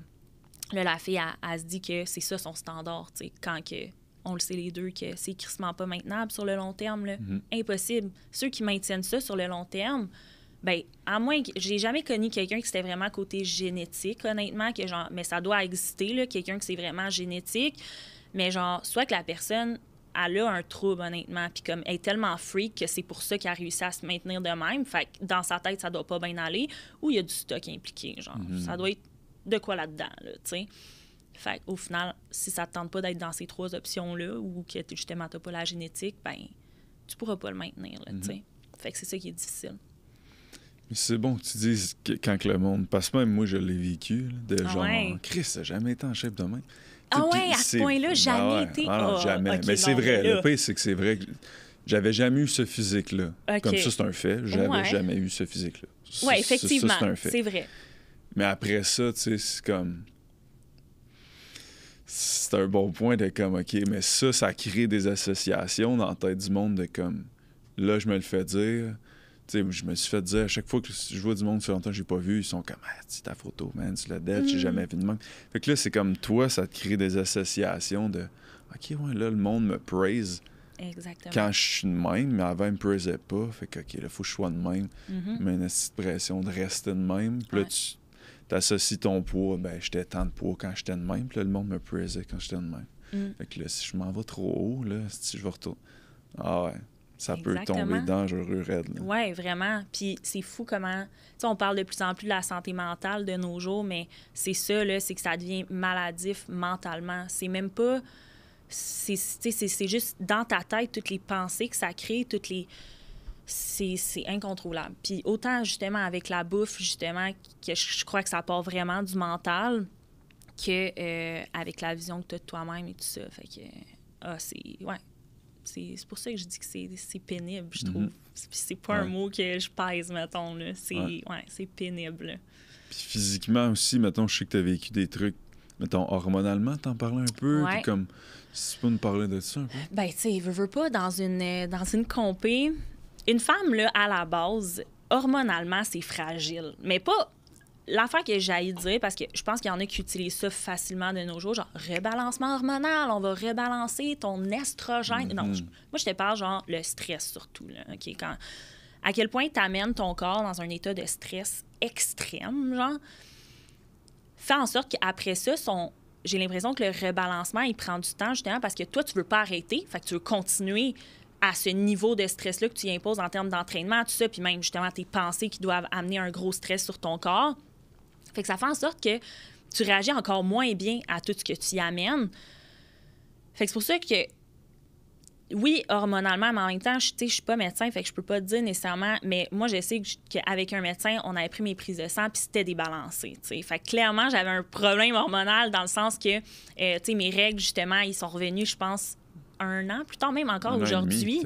là, la fille, elle, se dit que c'est ça son standard, tu sais, quand que on le sait les deux, que c'est crissement pas maintenable sur le long terme. Là. Mm-hmm. Impossible. Ceux qui maintiennent ça sur le long terme, ben à moins que. J'ai jamais connu quelqu'un qui c'était vraiment côté génétique, honnêtement, que genre. Mais ça doit exister, quelqu'un qui c'est vraiment génétique. Mais genre, soit que la personne elle a un trouble, honnêtement. Puis comme, elle est tellement freak que c'est pour ça qu'elle a réussi à se maintenir de même. Fait que dans sa tête, ça doit pas bien aller. Ou il y a du stock impliqué, genre. Mhm. Ça doit être de quoi là-dedans, tu sais. Fait au final, si ça te tente pas d'être dans ces trois options-là ou que justement t'as pas la génétique, ben tu pourras pas le maintenir, tu mhm. sais. Fait que c'est ça qui est difficile. Mais c'est bon que tu dises que quand que le monde... Parce que même moi, je l'ai vécu, de ah genre... Chris, ça jamais été en chef de main. Ah ouais, à ce point-là, ben jamais été. non, jamais. mais c'est vrai. Le pire, c'est que c'est vrai que j'avais jamais eu ce physique-là. Comme ça, c'est un fait. J'avais jamais eu ce physique-là. Oui, effectivement. C'est vrai. Mais après ça, tu sais, c'est comme. C'est un bon point de comme, OK, mais ça, ça crée des associations dans la tête du monde de comme, là, je me le fais dire, je me suis fait dire à chaque fois que je vois du monde, ça fait longtemps que j'ai pas vu, ils sont comme, ah, c'est ta photo, man, tu l'as dette, j'ai mm. jamais vu de monde. » Fait que là, c'est comme toi, ça te crée des associations de, OK, ouais, là, le monde me praise. Exactement. Quand je suis de même, mais avant, il me praisait pas. Fait que, OK, là, faut que je sois de même. Mm-hmm. Mais une pression de rester de même. Puis là, tu t'associes ton poids. Ben, j'étais tant de poids quand j'étais de même. Puis là, le monde me praisait quand j'étais de même. Mm. Fait que là, si je m'en vais trop haut, là, si je vais retourner. Ah ouais ça peut tomber dangereux, raide. Oui, vraiment. Puis c'est fou comment. Tu sais, on parle de plus en plus de la santé mentale de nos jours, mais c'est ça, là, c'est que ça devient maladif mentalement. C'est même pas. C'est, c'est juste dans ta tête, toutes les pensées que ça crée, toutes les. C'est, incontrôlable. Puis autant, justement, avec la bouffe, justement, que je crois que ça part vraiment du mental que euh, avec la vision que tu as de toi-même et tout ça. Fait que. Ah, c'est. Ouais, c'est pour ça que je dis que c'est pénible, je trouve. Mm-hmm. C'est pas un mot que je pèse, mettons. C'est ouais. pénible. Puis physiquement aussi, mettons, je sais que tu as vécu des trucs, mettons, hormonalement, t'en parlais un peu. Puis comme, si tu peux nous parler de ça un peu. Ben, tu sais, veux, veux pas, dans une, euh, dans une compé, une femme, là, à la base, hormonalement, c'est fragile. Mais pas l'affaire que j'aille dire, parce que je pense qu'il y en a qui utilisent ça facilement de nos jours, genre rebalancement hormonal, on va rebalancer ton estrogène. Non, mhm. moi, je te parle, genre, le stress surtout, là, Quand, à quel point tu amènes ton corps dans un état de stress extrême, genre, fais en sorte qu'après ça, son, j'ai l'impression que le rebalancement, il prend du temps justement parce que toi, tu veux pas arrêter, fait que tu veux continuer à ce niveau de stress-là que tu imposes en termes d'entraînement, tout ça, puis même justement tes pensées qui doivent amener un gros stress sur ton corps. Fait que ça fait en sorte que tu réagis encore moins bien à tout ce que tu y amènes. Fait que c'est pour ça que, oui, hormonalement, mais en même temps, je ne suis pas médecin, fait que je peux pas dire nécessairement, mais moi, je sais qu'avec un médecin, on avait pris mes prises de sang, puis c'était débalancé. Fait que clairement, j'avais un problème hormonal dans le sens que, euh, sais, mes règles, justement, ils sont revenus, je pense, un an plus tard, même encore aujourd'hui.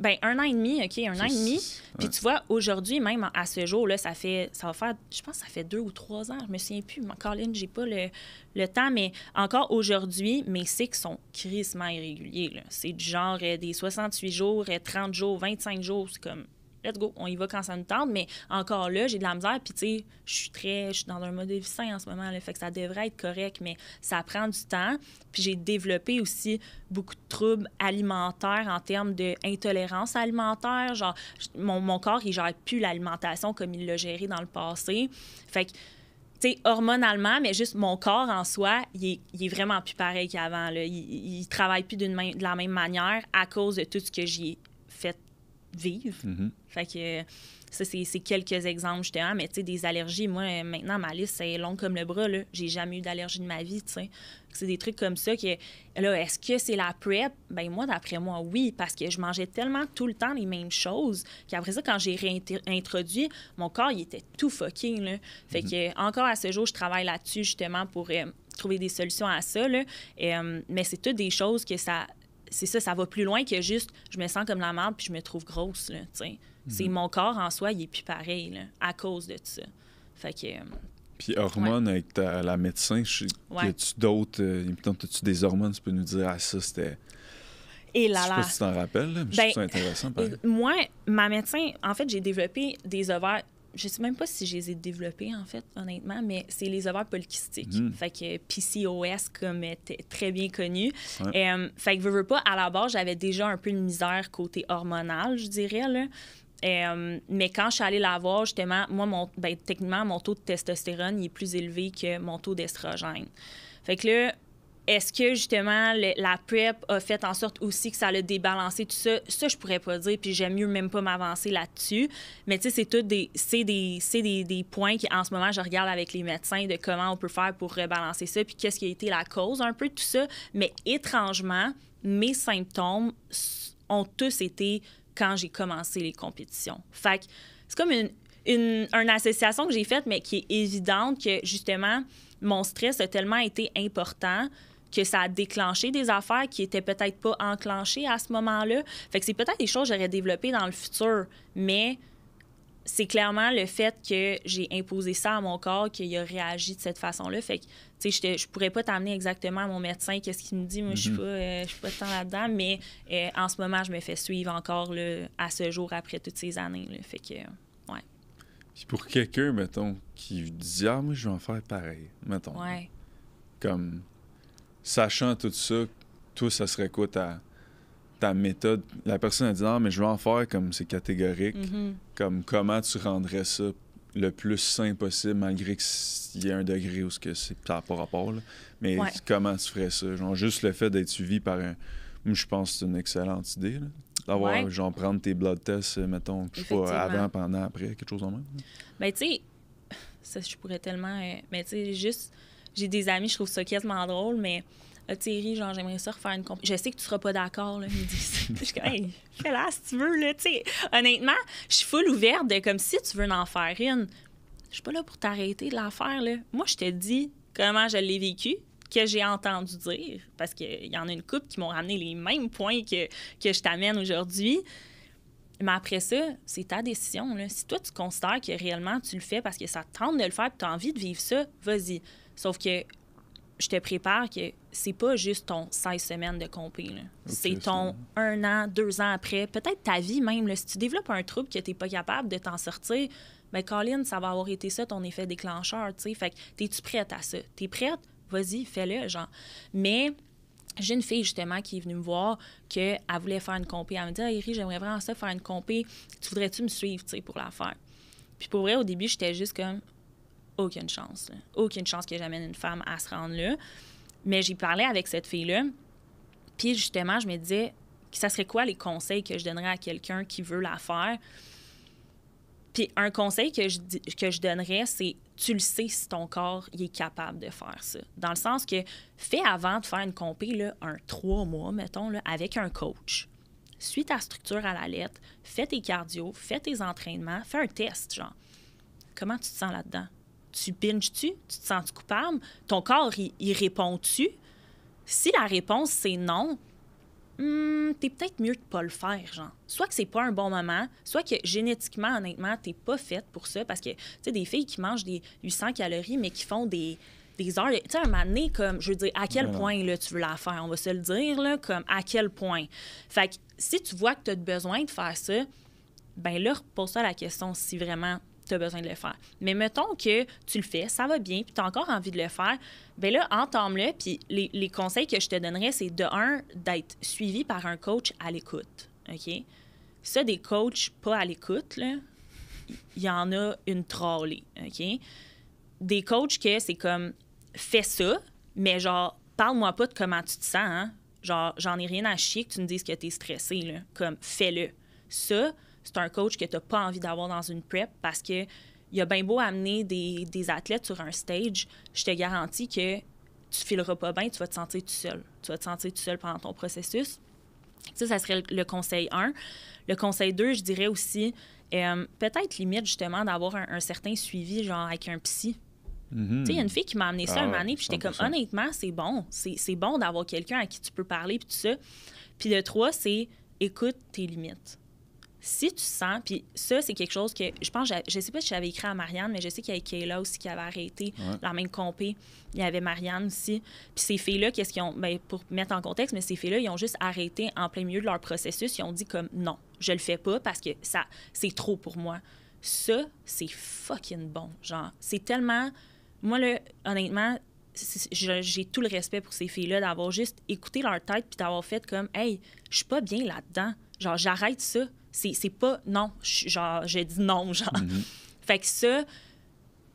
Ben, un an et demi, OK, un an et demi. Puis tu vois, aujourd'hui, même à ce jour-là, ça fait, ça va faire, je pense ça fait deux ou trois ans, je me souviens plus, Caroline, j'ai pas le, temps, mais encore aujourd'hui, mes cycles sont crissement irréguliers. C'est du genre euh, des 68 jours, 30 euh, jours, 25 jours, c'est comme let's go, on y va quand ça nous tente. Mais encore là, j'ai de la misère. Puis, tu sais, je suis très, je suis dans un mode de vie sain en ce moment. Là, fait que ça devrait être correct, mais ça prend du temps. Puis, j'ai développé aussi beaucoup de troubles alimentaires en termes d'intolérance alimentaire. Genre, mon, mon corps, il gère plus l'alimentation comme il l'a géré dans le passé. Fait que, tu sais, hormonalement, mais juste mon corps en soi, il est, il est vraiment plus pareil qu'avant. Il, il travaille plus de la même manière à cause de tout ce que j'ai vivre. Mm-hmm. Fait que ça, c'est quelques exemples, justement. Mais tu sais, des allergies, moi, maintenant, ma liste, c'est long comme le bras, là. J'ai jamais eu d'allergie de ma vie, tu sais. C'est des trucs comme ça que, là, est-ce que c'est la PrEP? Ben moi, d'après moi, oui, parce que je mangeais tellement tout le temps les mêmes choses qu'après ça, quand j'ai réintroduit, mon corps, il était tout fucking, là. Fait mm-hmm. que, encore à ce jour, je travaille là-dessus, justement, pour euh, trouver des solutions à ça, là. Euh, mais c'est toutes des choses que ça c'est ça, ça va plus loin que juste je me sens comme la merde puis je me trouve grosse. Là, mhm. C'est mon corps en soi, il est plus pareil là, à cause de ça. Fait que. Euh, puis hormones avec ta, la médecin, je, y tu d'autres, euh, tu des hormones, tu peux nous dire, ah ça c'était... Et là, là. Je sais pas si tu t'en rappelles, mais ben, je intéressant. Euh, moi, ma médecin, en fait, j'ai développé des ovaires je sais même pas si je les ai développés, en fait, honnêtement, mais c'est les ovaires polykystiques. Hmm. Fait que euh, PCOS, comme était euh, très bien connu. Euh, fait que, veux, pas, à la base, j'avais déjà un peu une misère côté hormonal, je dirais, là. mais quand je suis allée la voir, justement, moi, mon, ben, techniquement, mon taux de testostérone il est plus élevé que mon taux d'estrogène. Fait que là, est-ce que justement la PrEP a fait en sorte aussi que ça l'a débalancé tout ça? Ça, je pourrais pas dire, puis j'aime mieux même pas m'avancer là-dessus. Mais tu sais, c'est tout des, c'est des, points qui, en ce moment, je regarde avec les médecins de comment on peut faire pour rebalancer ça, puis qu'est-ce qui a été la cause un peu de tout ça. Mais étrangement, mes symptômes ont tous été quand j'ai commencé les compétitions. Fait que c'est comme une, une, association que j'ai faite, mais qui est évidente que justement, mon stress a tellement été important que ça a déclenché des affaires qui étaient peut-être pas enclenchées à ce moment-là. Fait que c'est peut-être des choses que j'aurais développées dans le futur, mais c'est clairement le fait que j'ai imposé ça à mon corps qu'il a réagi de cette façon-là. Fait que, tu sais, je, pourrais pas t'amener exactement à mon médecin, qu'est-ce qu'il me dit, moi, je suis mm-hmm. pas, euh, suis pas tant là-dedans, mais euh, en ce moment, je me fais suivre encore à ce jour après toutes ces années. Fait que, euh, pour quelqu'un, mettons, qui dit, ah, moi, je vais en faire pareil, mettons. Comme, sachant tout ça, tout ça serait quoi ta, ta méthode? La personne a dit mais je vais en faire comme c'est catégorique. Mhm. Comme comment tu rendrais ça le plus sain possible, malgré qu'il y ait un degré ou ce que c'est par pas rapport. Mais comment tu ferais ça? juste le fait d'être suivi par un. je pense que c'est une excellente idée. D'avoir, genre, prendre tes blood tests, euh, mettons, avant, pendant, après, quelque chose en même. mais ben, tu sais, ça, je pourrais tellement. mais euh, ben, tu sais, juste j'ai des amis, je trouve ça quasiment drôle, mais ah, euh, Thierry, genre, j'aimerais ça refaire une compétition. Je sais que tu seras pas d'accord, là. je suis comme, si tu veux, là. honnêtement, je suis full ouverte de comme si tu veux en faire une. Je suis pas là pour t'arrêter de la faire, là. Moi, je te dis comment je l'ai vécu, que j'ai entendu dire, parce qu'il y en a une couple qui m'ont ramené les mêmes points que, que je t'amène aujourd'hui. Mais après ça, c'est ta décision. Là. Si toi, tu considères que réellement tu le fais parce que ça te tente de le faire et tu as envie de vivre ça, vas-y. Sauf que je te prépare que c'est pas juste ton 16 semaines de compé. c'est ton un an, deux ans après, peut-être ta vie même. si tu développes un trouble que tu n'es pas capable de t'en sortir, mais ben, Colin, ça va avoir été ça ton effet déclencheur. T'sais. Fait que, es-tu prête à ça? Tu es prête? Vas-y, fais-le, genre. Mais j'ai une fille justement qui est venue me voir qu'elle voulait faire une compé. Elle me dit Eri, j'aimerais vraiment ça faire une compé. Tu voudrais-tu me suivre pour la faire? Puis pour vrai, au début, j'étais juste comme aucune chance. Aucune chance que j'amène une femme à se rendre là. Mais j'y parlais avec cette fille-là. Puis justement, je me disais, ça serait quoi les conseils que je donnerais à quelqu'un qui veut la faire? Puis un conseil que je, que je donnerais, c'est tu le sais si ton corps est capable de faire ça. Dans le sens que fais avant de faire une compé un trois mois, mettons, là, avec un coach. Suis ta structure à la lettre, fais tes cardio, fais tes entraînements, fais un test, genre. Comment tu te sens là-dedans? tu pinches tu Tu te sens-tu coupable? Ton corps, il, répond-tu? Si la réponse, c'est non, hmm, t'es peut-être mieux de pas le faire, genre. Soit que c'est pas un bon moment, soit que génétiquement, honnêtement, t'es pas faite pour ça, parce que, tu sais, des filles qui mangent des 800 calories, mais qui font des, des heures... Tu sais, un moment comme, je veux dire, à quel point, là, tu veux la faire? On va se le dire, là, comme, à quel point? Fait que si tu vois que t'as besoin de faire ça, ben là, repose-toi la question si vraiment tu besoin de le faire. Mais mettons que tu le fais, ça va bien, puis tu as encore envie de le faire, bien là, entends le Puis les, conseils que je te donnerais, c'est de un, d'être suivi par un coach à l'écoute. OK? Ça, des coachs pas à l'écoute, il y en a une trollée. OK? Des coachs que c'est comme fais ça, mais genre, parle-moi pas de comment tu te sens. Hein? Genre, j'en ai rien à chier que tu me dises que tu es stressé. Comme, fais-le. Ça, c'est un coach que tu n'as pas envie d'avoir dans une prep parce que il a bien beau amener des, athlètes sur un stage, je te garantis que tu fileras pas bien, tu vas te sentir tout seul. Tu vas te sentir tout seul pendant ton processus. Ça, ça serait le conseil 1. Le conseil 2, je dirais aussi, euh, peut-être limite justement d'avoir un, certain suivi, genre avec un psy. Mhm. Tu sais, il y a une fille qui m'a amené ça ah, un année, puis j'étais comme, honnêtement, c'est bon. C'est bon d'avoir quelqu'un à qui tu peux parler, puis tout ça. Puis le 3, c'est écoute tes limites si tu sens, puis ça, c'est quelque chose que je pense, je sais pas si j'avais écrit à Marianne, mais je sais qu'il y avait Kayla aussi qui avait arrêté Dans la même compé. Il y avait Marianne aussi. Puis ces filles-là, qu'est-ce qu'ils ont, ben, pour mettre en contexte, mais ces filles-là, ils ont juste arrêté en plein milieu de leur processus. Ils ont dit comme non, je le fais pas parce que ça, c'est trop pour moi. Ça, c'est fucking bon. Genre, c'est tellement. Moi, honnêtement, j'ai tout le respect pour ces filles-là d'avoir juste écouté leur tête puis d'avoir fait comme, hey, je suis pas bien là-dedans. Genre, j'arrête ça c'est, pas non. genre, j'ai dit non, genre. Mhm. Fait que ça,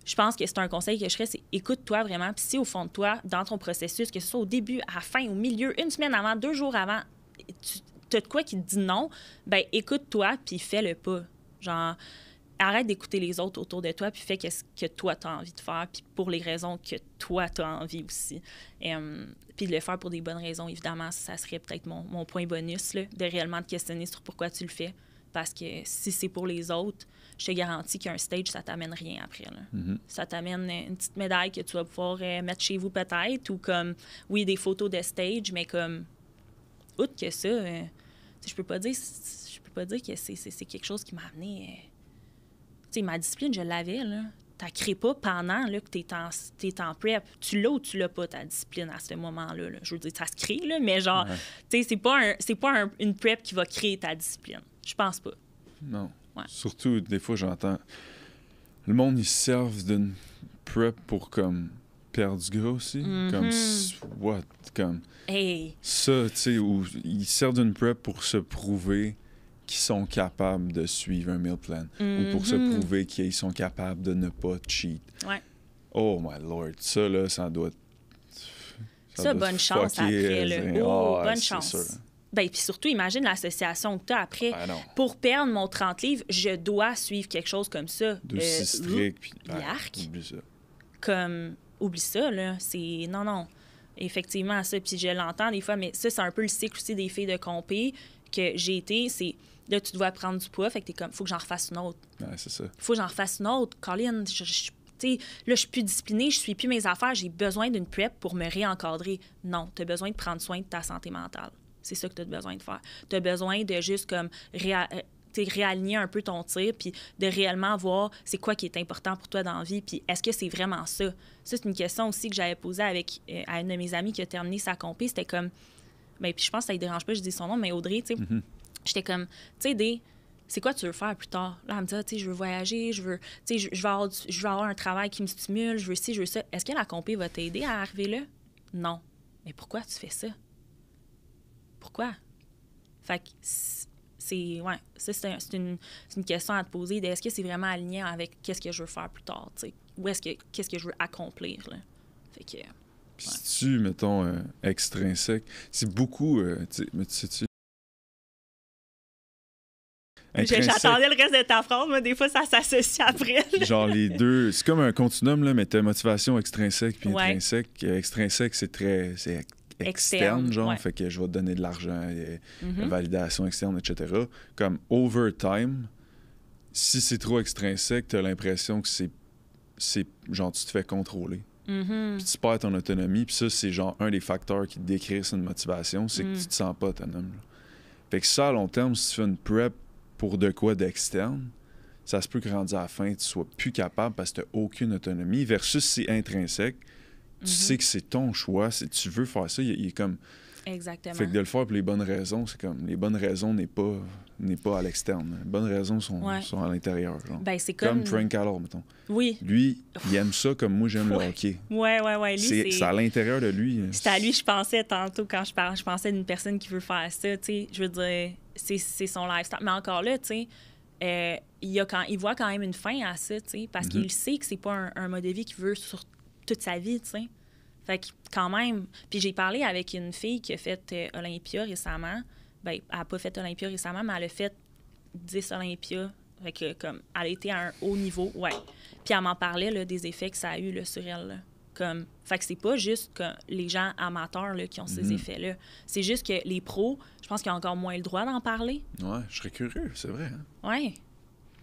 je pense que c'est un conseil que je ferais, c'est écoute-toi vraiment. Puis si au fond de toi, dans ton processus, que ce soit au début, à la fin, au milieu, une semaine avant, deux jours avant, tu de quoi qui te dit non, ben écoute-toi, puis fais le pas. Genre, arrête d'écouter les autres autour de toi, puis fais ce que toi, tu as envie de faire, puis pour les raisons que toi, tu as envie aussi. puis de le faire pour des bonnes raisons, évidemment, ça serait peut-être mon, point bonus, là, de réellement te questionner sur pourquoi tu le fais. Parce que si c'est pour les autres, je te garantis qu'un stage, ça t'amène rien après. Mm-hmm. Ça t'amène une petite médaille que tu vas pouvoir euh, mettre chez vous peut-être, ou comme, oui, des photos de stage, mais comme, outre que ça, euh, je peux pas dire je peux pas dire que c'est quelque chose qui m'a amené... Euh, ma discipline, je l'avais, là. T'as crées pas pendant là, que tu es, en prep. Tu l'as ou tu l'as pas, ta discipline, à ce moment-là. Je veux dire, ça se crée, là, mais genre, tu sais, c'est pas, un, pas une prep qui va créer ta discipline. Je pense pas. Non. Surtout, des fois, j'entends. Le monde, ils servent d'une prep pour comme perdre du gras aussi. Mm-hmm. Comme, what? Comme. Hey. Ça, tu sais, ils servent d'une prep pour se prouver qui sont capables de suivre un meal plan ou pour se mhm. prouver qu'ils sont capables de ne pas cheat. Oh my lord, ça là, ça doit ça, ça oh, bonne chance après le... oh, bonne chance. Bien, puis surtout, imagine l'association que tu as après. Ben pour perdre mon 30 livres, je dois suivre quelque chose comme ça. Euh, ah, ça. Comme, oublie ça, là. C'est. Non, non. Effectivement, ça. Puis je l'entends des fois, mais ça, c'est un peu le cycle aussi des filles de compé que j'ai été. C'est Là, tu dois prendre du poids, fait que t'es comme, faut que j'en refasse une autre. Ouais, Faut que j'en refasse une autre. Colin, je, je là, je suis plus disciplinée, je suis plus mes affaires, j'ai besoin d'une prep pour me réencadrer. Non, tu as besoin de prendre soin de ta santé mentale. C'est ça que tu as besoin de faire. Tu besoin de juste comme euh, réaligner un peu ton tir, puis de réellement voir c'est quoi qui est important pour toi dans la vie, puis est-ce que c'est vraiment ça? Ça, c'est une question aussi que j'avais posée avec, euh, à une de mes amies qui a terminé sa compé. C'était comme, mais ben, puis je pense que ça ne dérange pas, je dis son nom, mais Audrey, tu sais. Mm-hmm. J'étais comme, tu sais, des c'est quoi tu veux faire plus tard? Là, elle me dit, ah, tu sais, je veux voyager, je veux, tu sais, je, veux avoir, je avoir un travail qui me stimule, je veux ci, je veux ça. Est-ce que la va t'aider à arriver là? Non. Mais pourquoi tu fais ça? Pourquoi? Fait que c'est, ouais, ça, c'est, une, une, question à te poser est-ce que c'est vraiment aligné avec qu'est-ce que je veux faire plus tard, tu sais? Ou est-ce que, qu'est-ce que je veux accomplir, là? Fait que. si tu, mettons, euh, extrinsèque, c'est beaucoup, euh, sais-tu, J'attendais le reste de ta phrase, mais des fois, ça s'associe après. Genre les deux. C'est comme un continuum, là, mais t'as motivation extrinsèque puis intrinsèque. Euh, extrinsèque, c'est très. externe, genre, fait que je vais te donner de l'argent, et euh, mm-hmm. validation externe, etc. Comme overtime, si c'est trop extrinsèque, t'as l'impression que c'est, Genre, tu te fais contrôler. Mm-hmm. Puis tu perds ton autonomie. Puis ça, c'est genre un des facteurs qui décrit une motivation, c'est que mm. tu te sens pas autonome. Fait que ça, à long terme, si tu fais une prep pour de quoi d'externe, ça se peut que rendu à la fin, tu sois plus capable parce que tu n'as aucune autonomie, versus c'est intrinsèque. Tu mhm. sais que c'est ton choix, si tu veux faire ça, il est comme Exactement. Fait que de le faire pour les bonnes raisons, c'est comme les bonnes raisons n'est pas n'est pas à l'externe. Les bonnes raisons sont, à l'intérieur. Ben, comme... Frank Allard, mettons. Oui. Lui, il aime ça comme moi j'aime le hockey. Ouais, ouais, ouais. c'est, à l'intérieur de lui. Hein. C'est à lui je pensais tantôt quand je parlais. Je pensais d'une personne qui veut faire ça. Tu sais, je veux dire, c'est, son lifestyle. Mais encore là, tu sais. Euh, il, a quand, il voit quand même une fin à ça, parce mm-hmm. qu'il sait que c'est pas un, un, mode de vie qu'il veut sur toute sa vie, tu sais. Fait que quand même, puis j'ai parlé avec une fille qui a fait euh, Olympia récemment. Ben, elle n'a pas fait Olympia récemment, mais elle a fait 10 Olympia. Fait que, comme, elle a été à un haut niveau, ouais. Puis elle m'en parlait, là, des effets que ça a eu, là, sur elle, Comme, fait que c'est pas juste que les gens amateurs, là, qui ont ces mhm. effets-là. C'est juste que les pros, je pense qu'ils ont encore moins le droit d'en parler. Ouais, je serais curieux, c'est vrai. Hein. Ouais.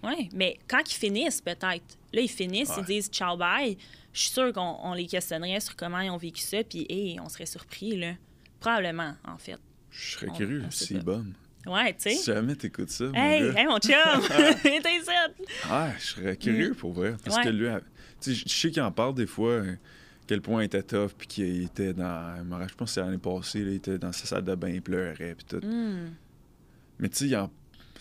Oui, mais quand ils finissent, peut-être. Là, ils finissent, ils disent ciao, bye. Je suis sûre qu'on les questionnerait sur comment ils ont vécu ça, puis hey, on serait surpris, là. Probablement, en fait. Je serais curieux, c'est bon. Ouais, tu sais. Si jamais t'écoutes ça, mon hey, gars. Hey, mon chum! T'es Ah, je serais curieux, mm. pour vrai. Parce que lui, tu sais, je sais qu'il en parle des fois, hein, quel point il était tough, puis qu'il était dans... Je pense que c'est l'année passée, là, il était dans sa salle de bain, il pleurait, puis tout. Mm. Mais tu sais, il en parle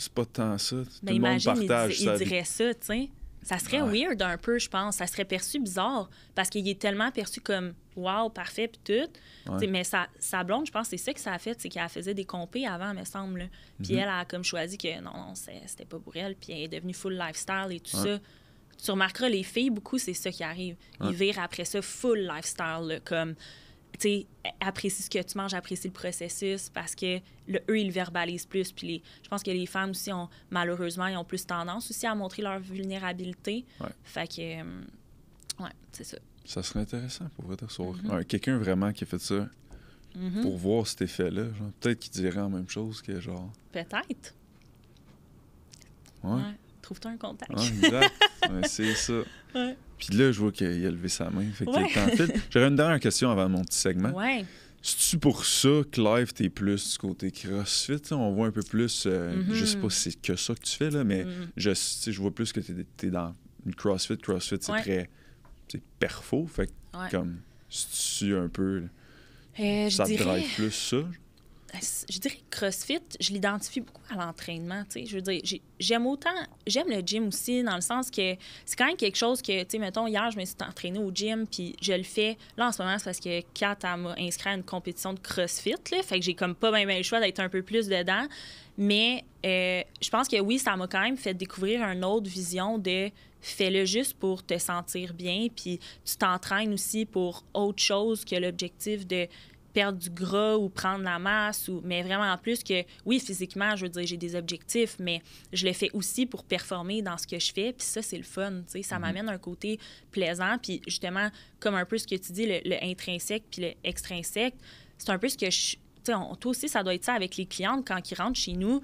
c'est pas tant ça. Tout le monde partage il, il dirait ça, tu sais. Ça serait weird un peu, je pense. Ça serait perçu bizarre parce qu'il est tellement perçu comme wow, parfait, puis tout. Mais sa, blonde, je pense c'est ça que ça a fait, c'est qu'elle faisait des compés avant, me semble. Puis mm-hmm. elle a comme choisi que non, non, c'était pas pour elle, puis elle est devenue full lifestyle et tout ça. Tu remarqueras, les filles, beaucoup, c'est ça qui arrive. Ils virent après ça full lifestyle, comme tu apprécie ce que tu manges, apprécie le processus parce que le, eux, ils verbalisent plus. Puis je pense que les femmes aussi, ont, malheureusement, ils ont plus tendance aussi à montrer leur vulnérabilité. Fait que, euh, ouais, c'est ça. Ça serait intéressant pour être mhm. quelqu'un vraiment qui a fait ça mhm. pour voir cet effet-là. Peut-être qu'il dirait la même chose que genre. Peut-être. Ouais. Trouve-toi un contact. c'est ça. Puis là, je vois qu'il a levé sa main. Fait J'aurais une dernière question avant mon petit segment. si C'est-tu pour ça que live, t'es plus du côté CrossFit? On voit un peu plus. Euh, mm-hmm. Je sais pas si c'est que ça que tu fais, là, mais mm-hmm. je, vois plus que t'es es dans une CrossFit. CrossFit, c'est très. C'est perfo. Fait comme. C'est-tu un peu. Euh, ça te drive plus ça? je dirais que CrossFit, je l'identifie beaucoup à l'entraînement. Je veux dire, j'aime autant, j'aime le gym aussi, dans le sens que c'est quand même quelque chose que, tu sais, mettons, hier, je me suis entraînée au gym, puis je le fais. Là, en ce moment, c'est parce que Kat, m'a inscrit à une compétition de CrossFit, là, fait que j'ai comme pas bien le choix d'être un peu plus dedans. Mais euh, je pense que oui, ça m'a quand même fait découvrir une autre vision de fais-le juste pour te sentir bien, puis tu t'entraînes aussi pour autre chose que l'objectif de perdre du gras ou prendre la masse, ou, mais vraiment en plus que, oui, physiquement, je veux dire, j'ai des objectifs, mais je le fais aussi pour performer dans ce que je fais. Puis ça, c'est le fun, tu sais, ça mm-hmm. m'amène un côté plaisant. Puis justement, comme un peu ce que tu dis, le, intrinsèque puis le extrinsèque, c'est un peu ce que je... Tu sais, toi aussi, ça doit être ça avec les clientes quand ils rentrent chez nous.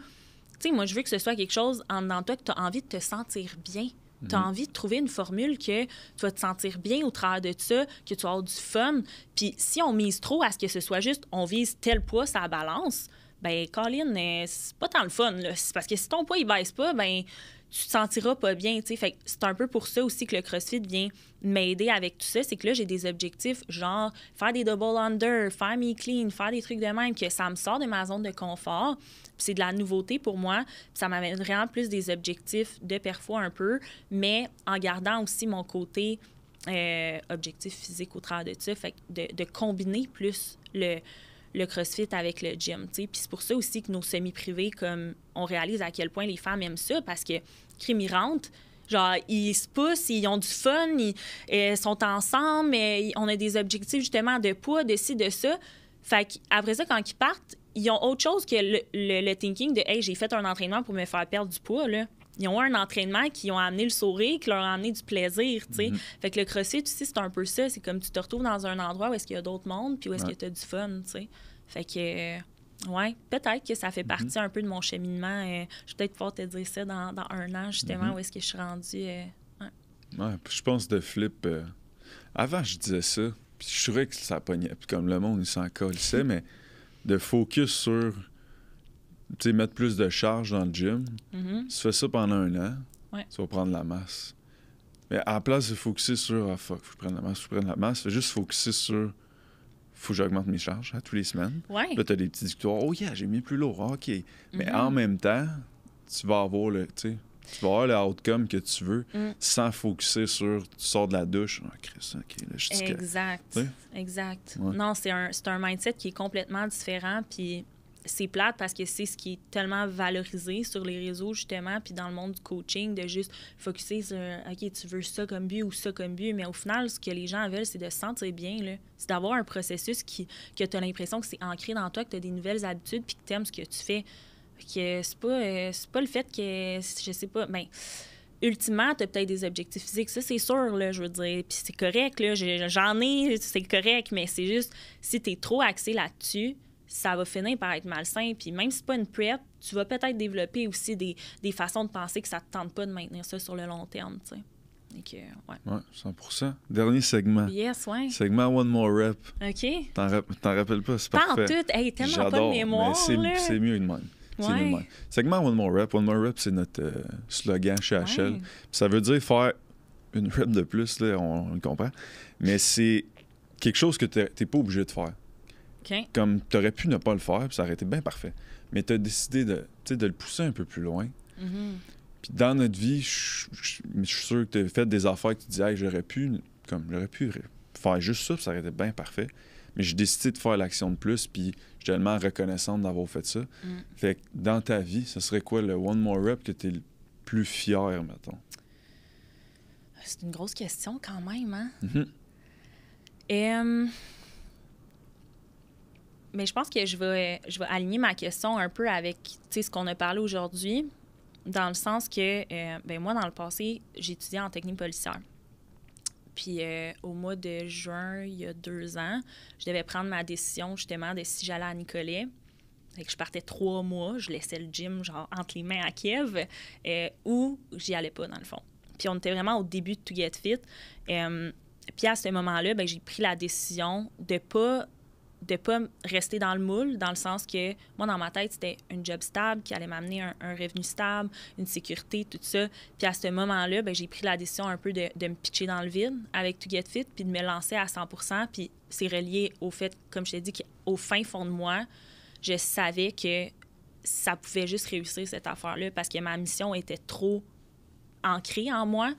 Tu sais, moi, je veux que ce soit quelque chose en dedans toi que tu as envie de te sentir bien. Mhm. Tu as envie de trouver une formule que tu vas te sentir bien au travers de ça, que tu vas avoir du fun. Puis si on mise trop à ce que ce soit juste on vise tel poids, ça balance, ben Colin, euh, c'est pas tant le fun. Parce que si ton poids, il baisse pas, ben tu te sentiras pas bien. T'sais. Fait c'est un peu pour ça aussi que le CrossFit vient m'aider avec tout ça. C'est que là, j'ai des objectifs, genre faire des double under, faire mes clean, faire des trucs de même, que ça me sort de ma zone de confort c'est de la nouveauté pour moi. Ça m'amène vraiment plus des objectifs de parfois un peu, mais en gardant aussi mon côté euh, objectif physique au travers de ça, fait de, de combiner plus le, CrossFit avec le gym, tu Puis c'est pour ça aussi que nos semi-privés, comme on réalise à quel point les femmes aiment ça, parce que crime, ils rentrent, genre, ils se poussent, ils ont du fun, ils, euh, sont ensemble, mais on a des objectifs justement de poids, de ci, de ça. Fait qu'après ça, quand ils partent, ils ont autre chose que le, thinking de Hey, j'ai fait un entraînement pour me faire perdre du poids. Là. Ils ont un entraînement qui ont amené le sourire, qui leur a amené du plaisir. sais. Mm-hmm. Fait que le crossfit, tu sais, c'est un peu ça. C'est comme tu te retrouves dans un endroit où est-ce qu'il y a d'autres mondes, puis où est-ce que tu as du fun. sais. Fait que. Euh, ouais, peut-être que ça fait mm-hmm. partie un peu de mon cheminement. Euh, je vais peut-être pouvoir te dire ça dans, un an, justement, mm-hmm. où est-ce que je suis rendu. Euh, ouais, je pense de flip. avant, je disais ça, puis je suis que ça pognait, puis comme le monde, il s'en colle' mais de focus sur mettre plus de charge dans le gym. si mm-hmm. Tu fais ça pendant un an, tu vas prendre la masse. Mais à la place de focuser sur ah, fuck, faut que je prenne la masse, faut que je prenne la masse, fais juste focuser sur faut que j'augmente mes charges à tous les semaines. Ouais. Là, tu as des petites victoires. Oh yeah, j'ai mis plus lourd. Ah, OK. Mais mm-hmm. en même temps, tu vas avoir le tu vas avoir le outcome que tu veux mm. sans focuser sur tu sors de la douche. Ah, ok, là, je Exact. Exact. Non, c'est un, un, mindset qui est complètement différent. Puis c'est plate parce que c'est ce qui est tellement valorisé sur les réseaux, justement, puis dans le monde du coaching, de juste focuser sur OK, tu veux ça comme but ou ça comme but. Mais au final, ce que les gens veulent, c'est de se sentir bien. C'est d'avoir un processus qui, que tu as l'impression que c'est ancré dans toi, que tu as des nouvelles habitudes, puis que tu aimes ce que tu fais que euh, c'est pas, le fait que, je sais pas, mais ben, ultimement, t'as peut-être des objectifs physiques. Ça, c'est sûr, là, je veux dire. Puis c'est correct, là, j'en ai, c'est correct, mais c'est juste, si t'es trop axé là-dessus, ça va finir par être malsain. Puis même si c'est pas une prep, tu vas peut-être développer aussi des, façons de penser que ça te tente pas de maintenir ça sur le long terme, tu sais. Donc, ouais. ouais. 100 Dernier segment. Yes, ouais. Segment One More Rep. OK. T'en, rappelles pas, c'est parfait. T'en tout. tellement pas mémoire. c'est, mieux une même. Segment One More Rep. One More Rep, c'est notre euh, slogan chez HL. Ça veut dire faire une rep de plus, on, le comprend. Mais c'est quelque chose que tu n'es pas obligé de faire. Comme tu aurais pu ne pas le faire, puis ça aurait été bien parfait. Mais tu as décidé de, de le pousser un peu plus loin. Mm-hmm. Puis dans notre vie, je suis sûr que tu as fait des affaires que tu disais, j'aurais pu, comme j'aurais pu faire juste ça, puis ça aurait été bien parfait. Mais j'ai décidé de faire l'action de plus, puis tellement reconnaissante d'avoir fait ça. Mm. Fait dans ta vie, ce serait quoi le one more rep que tu es le plus fier, mettons? C'est une grosse question quand même, hein? Mm-hmm. Mais je pense que je vais, je vais aligner ma question un peu avec ce qu'on a parlé aujourd'hui, dans le sens que euh, ben moi, dans le passé, j'étudiais en technique policière. Puis euh, au mois de juin, il y a deux ans, je devais prendre ma décision justement de si j'allais à Nicolet. que je partais trois mois, je laissais le gym genre entre les mains à Kiev euh, ou j'y allais pas dans le fond. Puis on était vraiment au début de To Get Fit. Euh, puis à ce moment-là, ben, j'ai pris la décision de pas de ne pas rester dans le moule, dans le sens que moi, dans ma tête, c'était un job stable qui allait m'amener un, revenu stable, une sécurité, tout ça. Puis à ce moment-là, ben, j'ai pris la décision un peu de, de, me pitcher dans le vide avec To Get Fit, puis de me lancer à 100 Puis c'est relié au fait, comme je t'ai dit, qu'au fin fond de moi, je savais que ça pouvait juste réussir cette affaire-là parce que ma mission était trop ancrée en moi.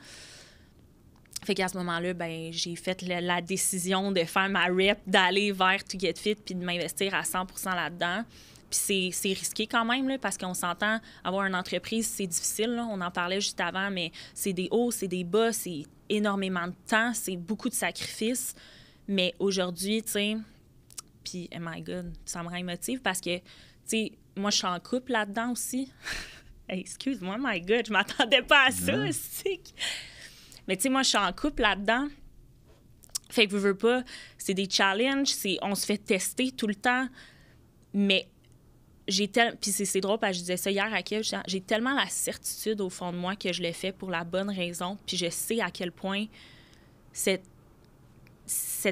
Fait qu'à ce moment-là, ben, j'ai fait la décision de faire ma rep, d'aller vers To Get Fit, puis de m'investir à 100 là-dedans. Puis c'est risqué quand même, là, parce qu'on s'entend, avoir une entreprise, c'est difficile. On en parlait juste avant, mais c'est des hauts, c'est des bas, c'est énormément de temps, c'est beaucoup de sacrifices. Mais aujourd'hui, tu sais, puis, oh my God, ça me rend parce que, tu sais, moi, je suis en couple là-dedans aussi. excuse-moi, my God, je m'attendais pas à ça. aussi mais tu sais, moi, je suis en couple là-dedans. Fait que, vous veux pas, c'est des challenges, on se fait tester tout le temps. Mais j'ai tellement. Puis c'est drôle, parce que je disais ça hier à Kiev, j'ai tellement la certitude au fond de moi que je l'ai fait pour la bonne raison. Puis je sais à quel point cette,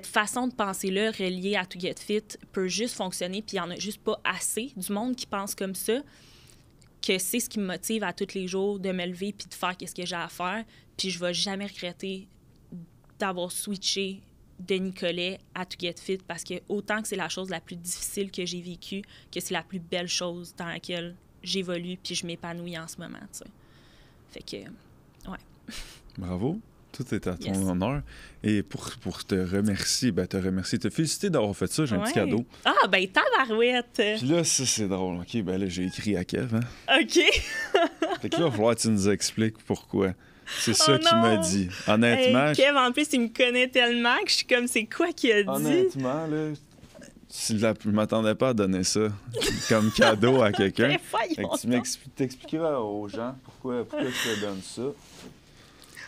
façon de penser-là reliée à To Get Fit peut juste fonctionner. Puis il y en a juste pas assez du monde qui pense comme ça que c'est ce qui me motive à tous les jours de me lever puis de faire quest ce que j'ai à faire. Puis je vais jamais regretter d'avoir switché de Nicolet à To Get Fit parce que autant que c'est la chose la plus difficile que j'ai vécue, que c'est la plus belle chose dans laquelle j'évolue puis je m'épanouis en ce moment. Fait que, ouais. Bravo. Tout est à ton honneur. Et pour, te remercier, ben, te remercier, te féliciter d'avoir fait ça. J'ai un petit cadeau. Ah, ben, tabarouette! Puis là, ça, c'est drôle. OK, ben là, j'ai écrit à Kev. Hein. OK. fait que là, il va falloir que tu nous expliques pourquoi. C'est oh ça qu'il m'a dit. Honnêtement. Kev, en plus, il me connaît tellement que je suis comme, c'est quoi qu'il a dit? Honnêtement, là, je m'attendais pas à donner ça comme cadeau à quelqu'un. tu m'expliqueras aux gens pourquoi, pourquoi je te donne ça.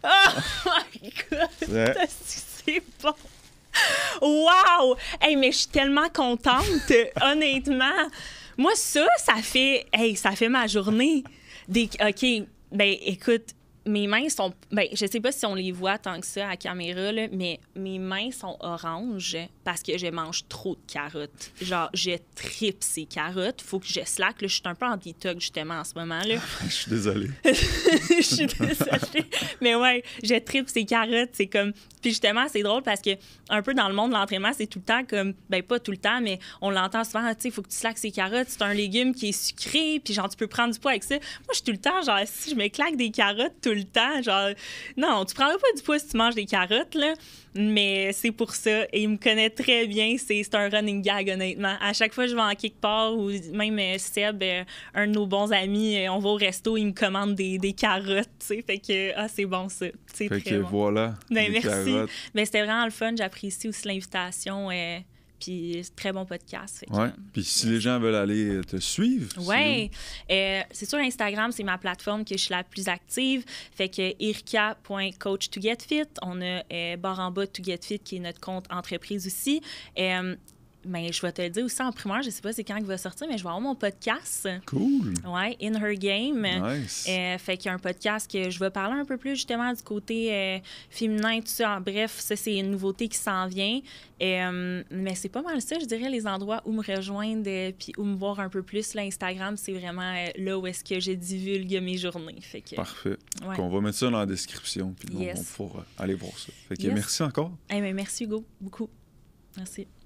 Oh my God! C'est bon! Wow! Hey, mais je suis tellement contente, honnêtement. Moi, ça, ça fait, hey, ça fait ma journée. OK, ben écoute, mes mains sont. Ben, je sais pas si on les voit tant que ça à la caméra, là, mais mes mains sont oranges parce que je mange trop de carottes. Genre, je tripe ces carottes. Faut que je slack. je suis un peu en detox, justement, en ce moment. là. Ah, je suis désolée. je suis désolée. mais ouais, je tripe ces carottes. C'est comme. Puis justement, c'est drôle parce que, un peu dans le monde de l'entraînement, c'est tout le temps comme. Ben, pas tout le temps, mais on l'entend souvent. tu sais, faut que tu slack ces carottes. C'est un légume qui est sucré. Puis genre, tu peux prendre du poids avec ça. Moi, je suis tout le temps, genre, si je me claque des carottes tout le le temps. Genre, non, tu prendras pas du poids si tu manges des carottes, là. Mais c'est pour ça. Et il me connaît très bien. C'est un running gag, honnêtement. À chaque fois que je vais en quelque part, ou même euh, Seb, euh, un de nos bons amis, euh, on va au resto, il me commande des, carottes, tu sais. Fait que, ah, c'est bon, ça. C'est très voilà. Ben, merci. Mais ben, c'était vraiment le fun. J'apprécie aussi l'invitation. Puis c'est très bon podcast. Ouais. Puis si les gens veulent aller euh, te suivre. Oui. Euh, c'est sur Instagram, c'est ma plateforme que je suis la plus active. Fait que irka.coach to get fit. On a euh, en bas to get fit qui est notre compte entreprise aussi. Mais je vais te le dire aussi en primaire, je sais pas c'est quand il va sortir, mais je vais avoir mon podcast. Cool. Ouais, In Her Game. Nice. Euh, fait qu'il y a un podcast que je vais parler un peu plus justement du côté euh, féminin, tout ça. En bref, ça, c'est une nouveauté qui s'en vient. Euh, mais c'est pas mal ça, je dirais, les endroits où me rejoindre puis où me voir un peu plus. L'Instagram, c'est vraiment là où est-ce que j'ai divulgue mes journées. Fait que, Parfait. On va mettre ça dans la description, puis yes. on, aller voir ça. Fait que merci encore. Eh ben, merci, Hugo, beaucoup. Merci.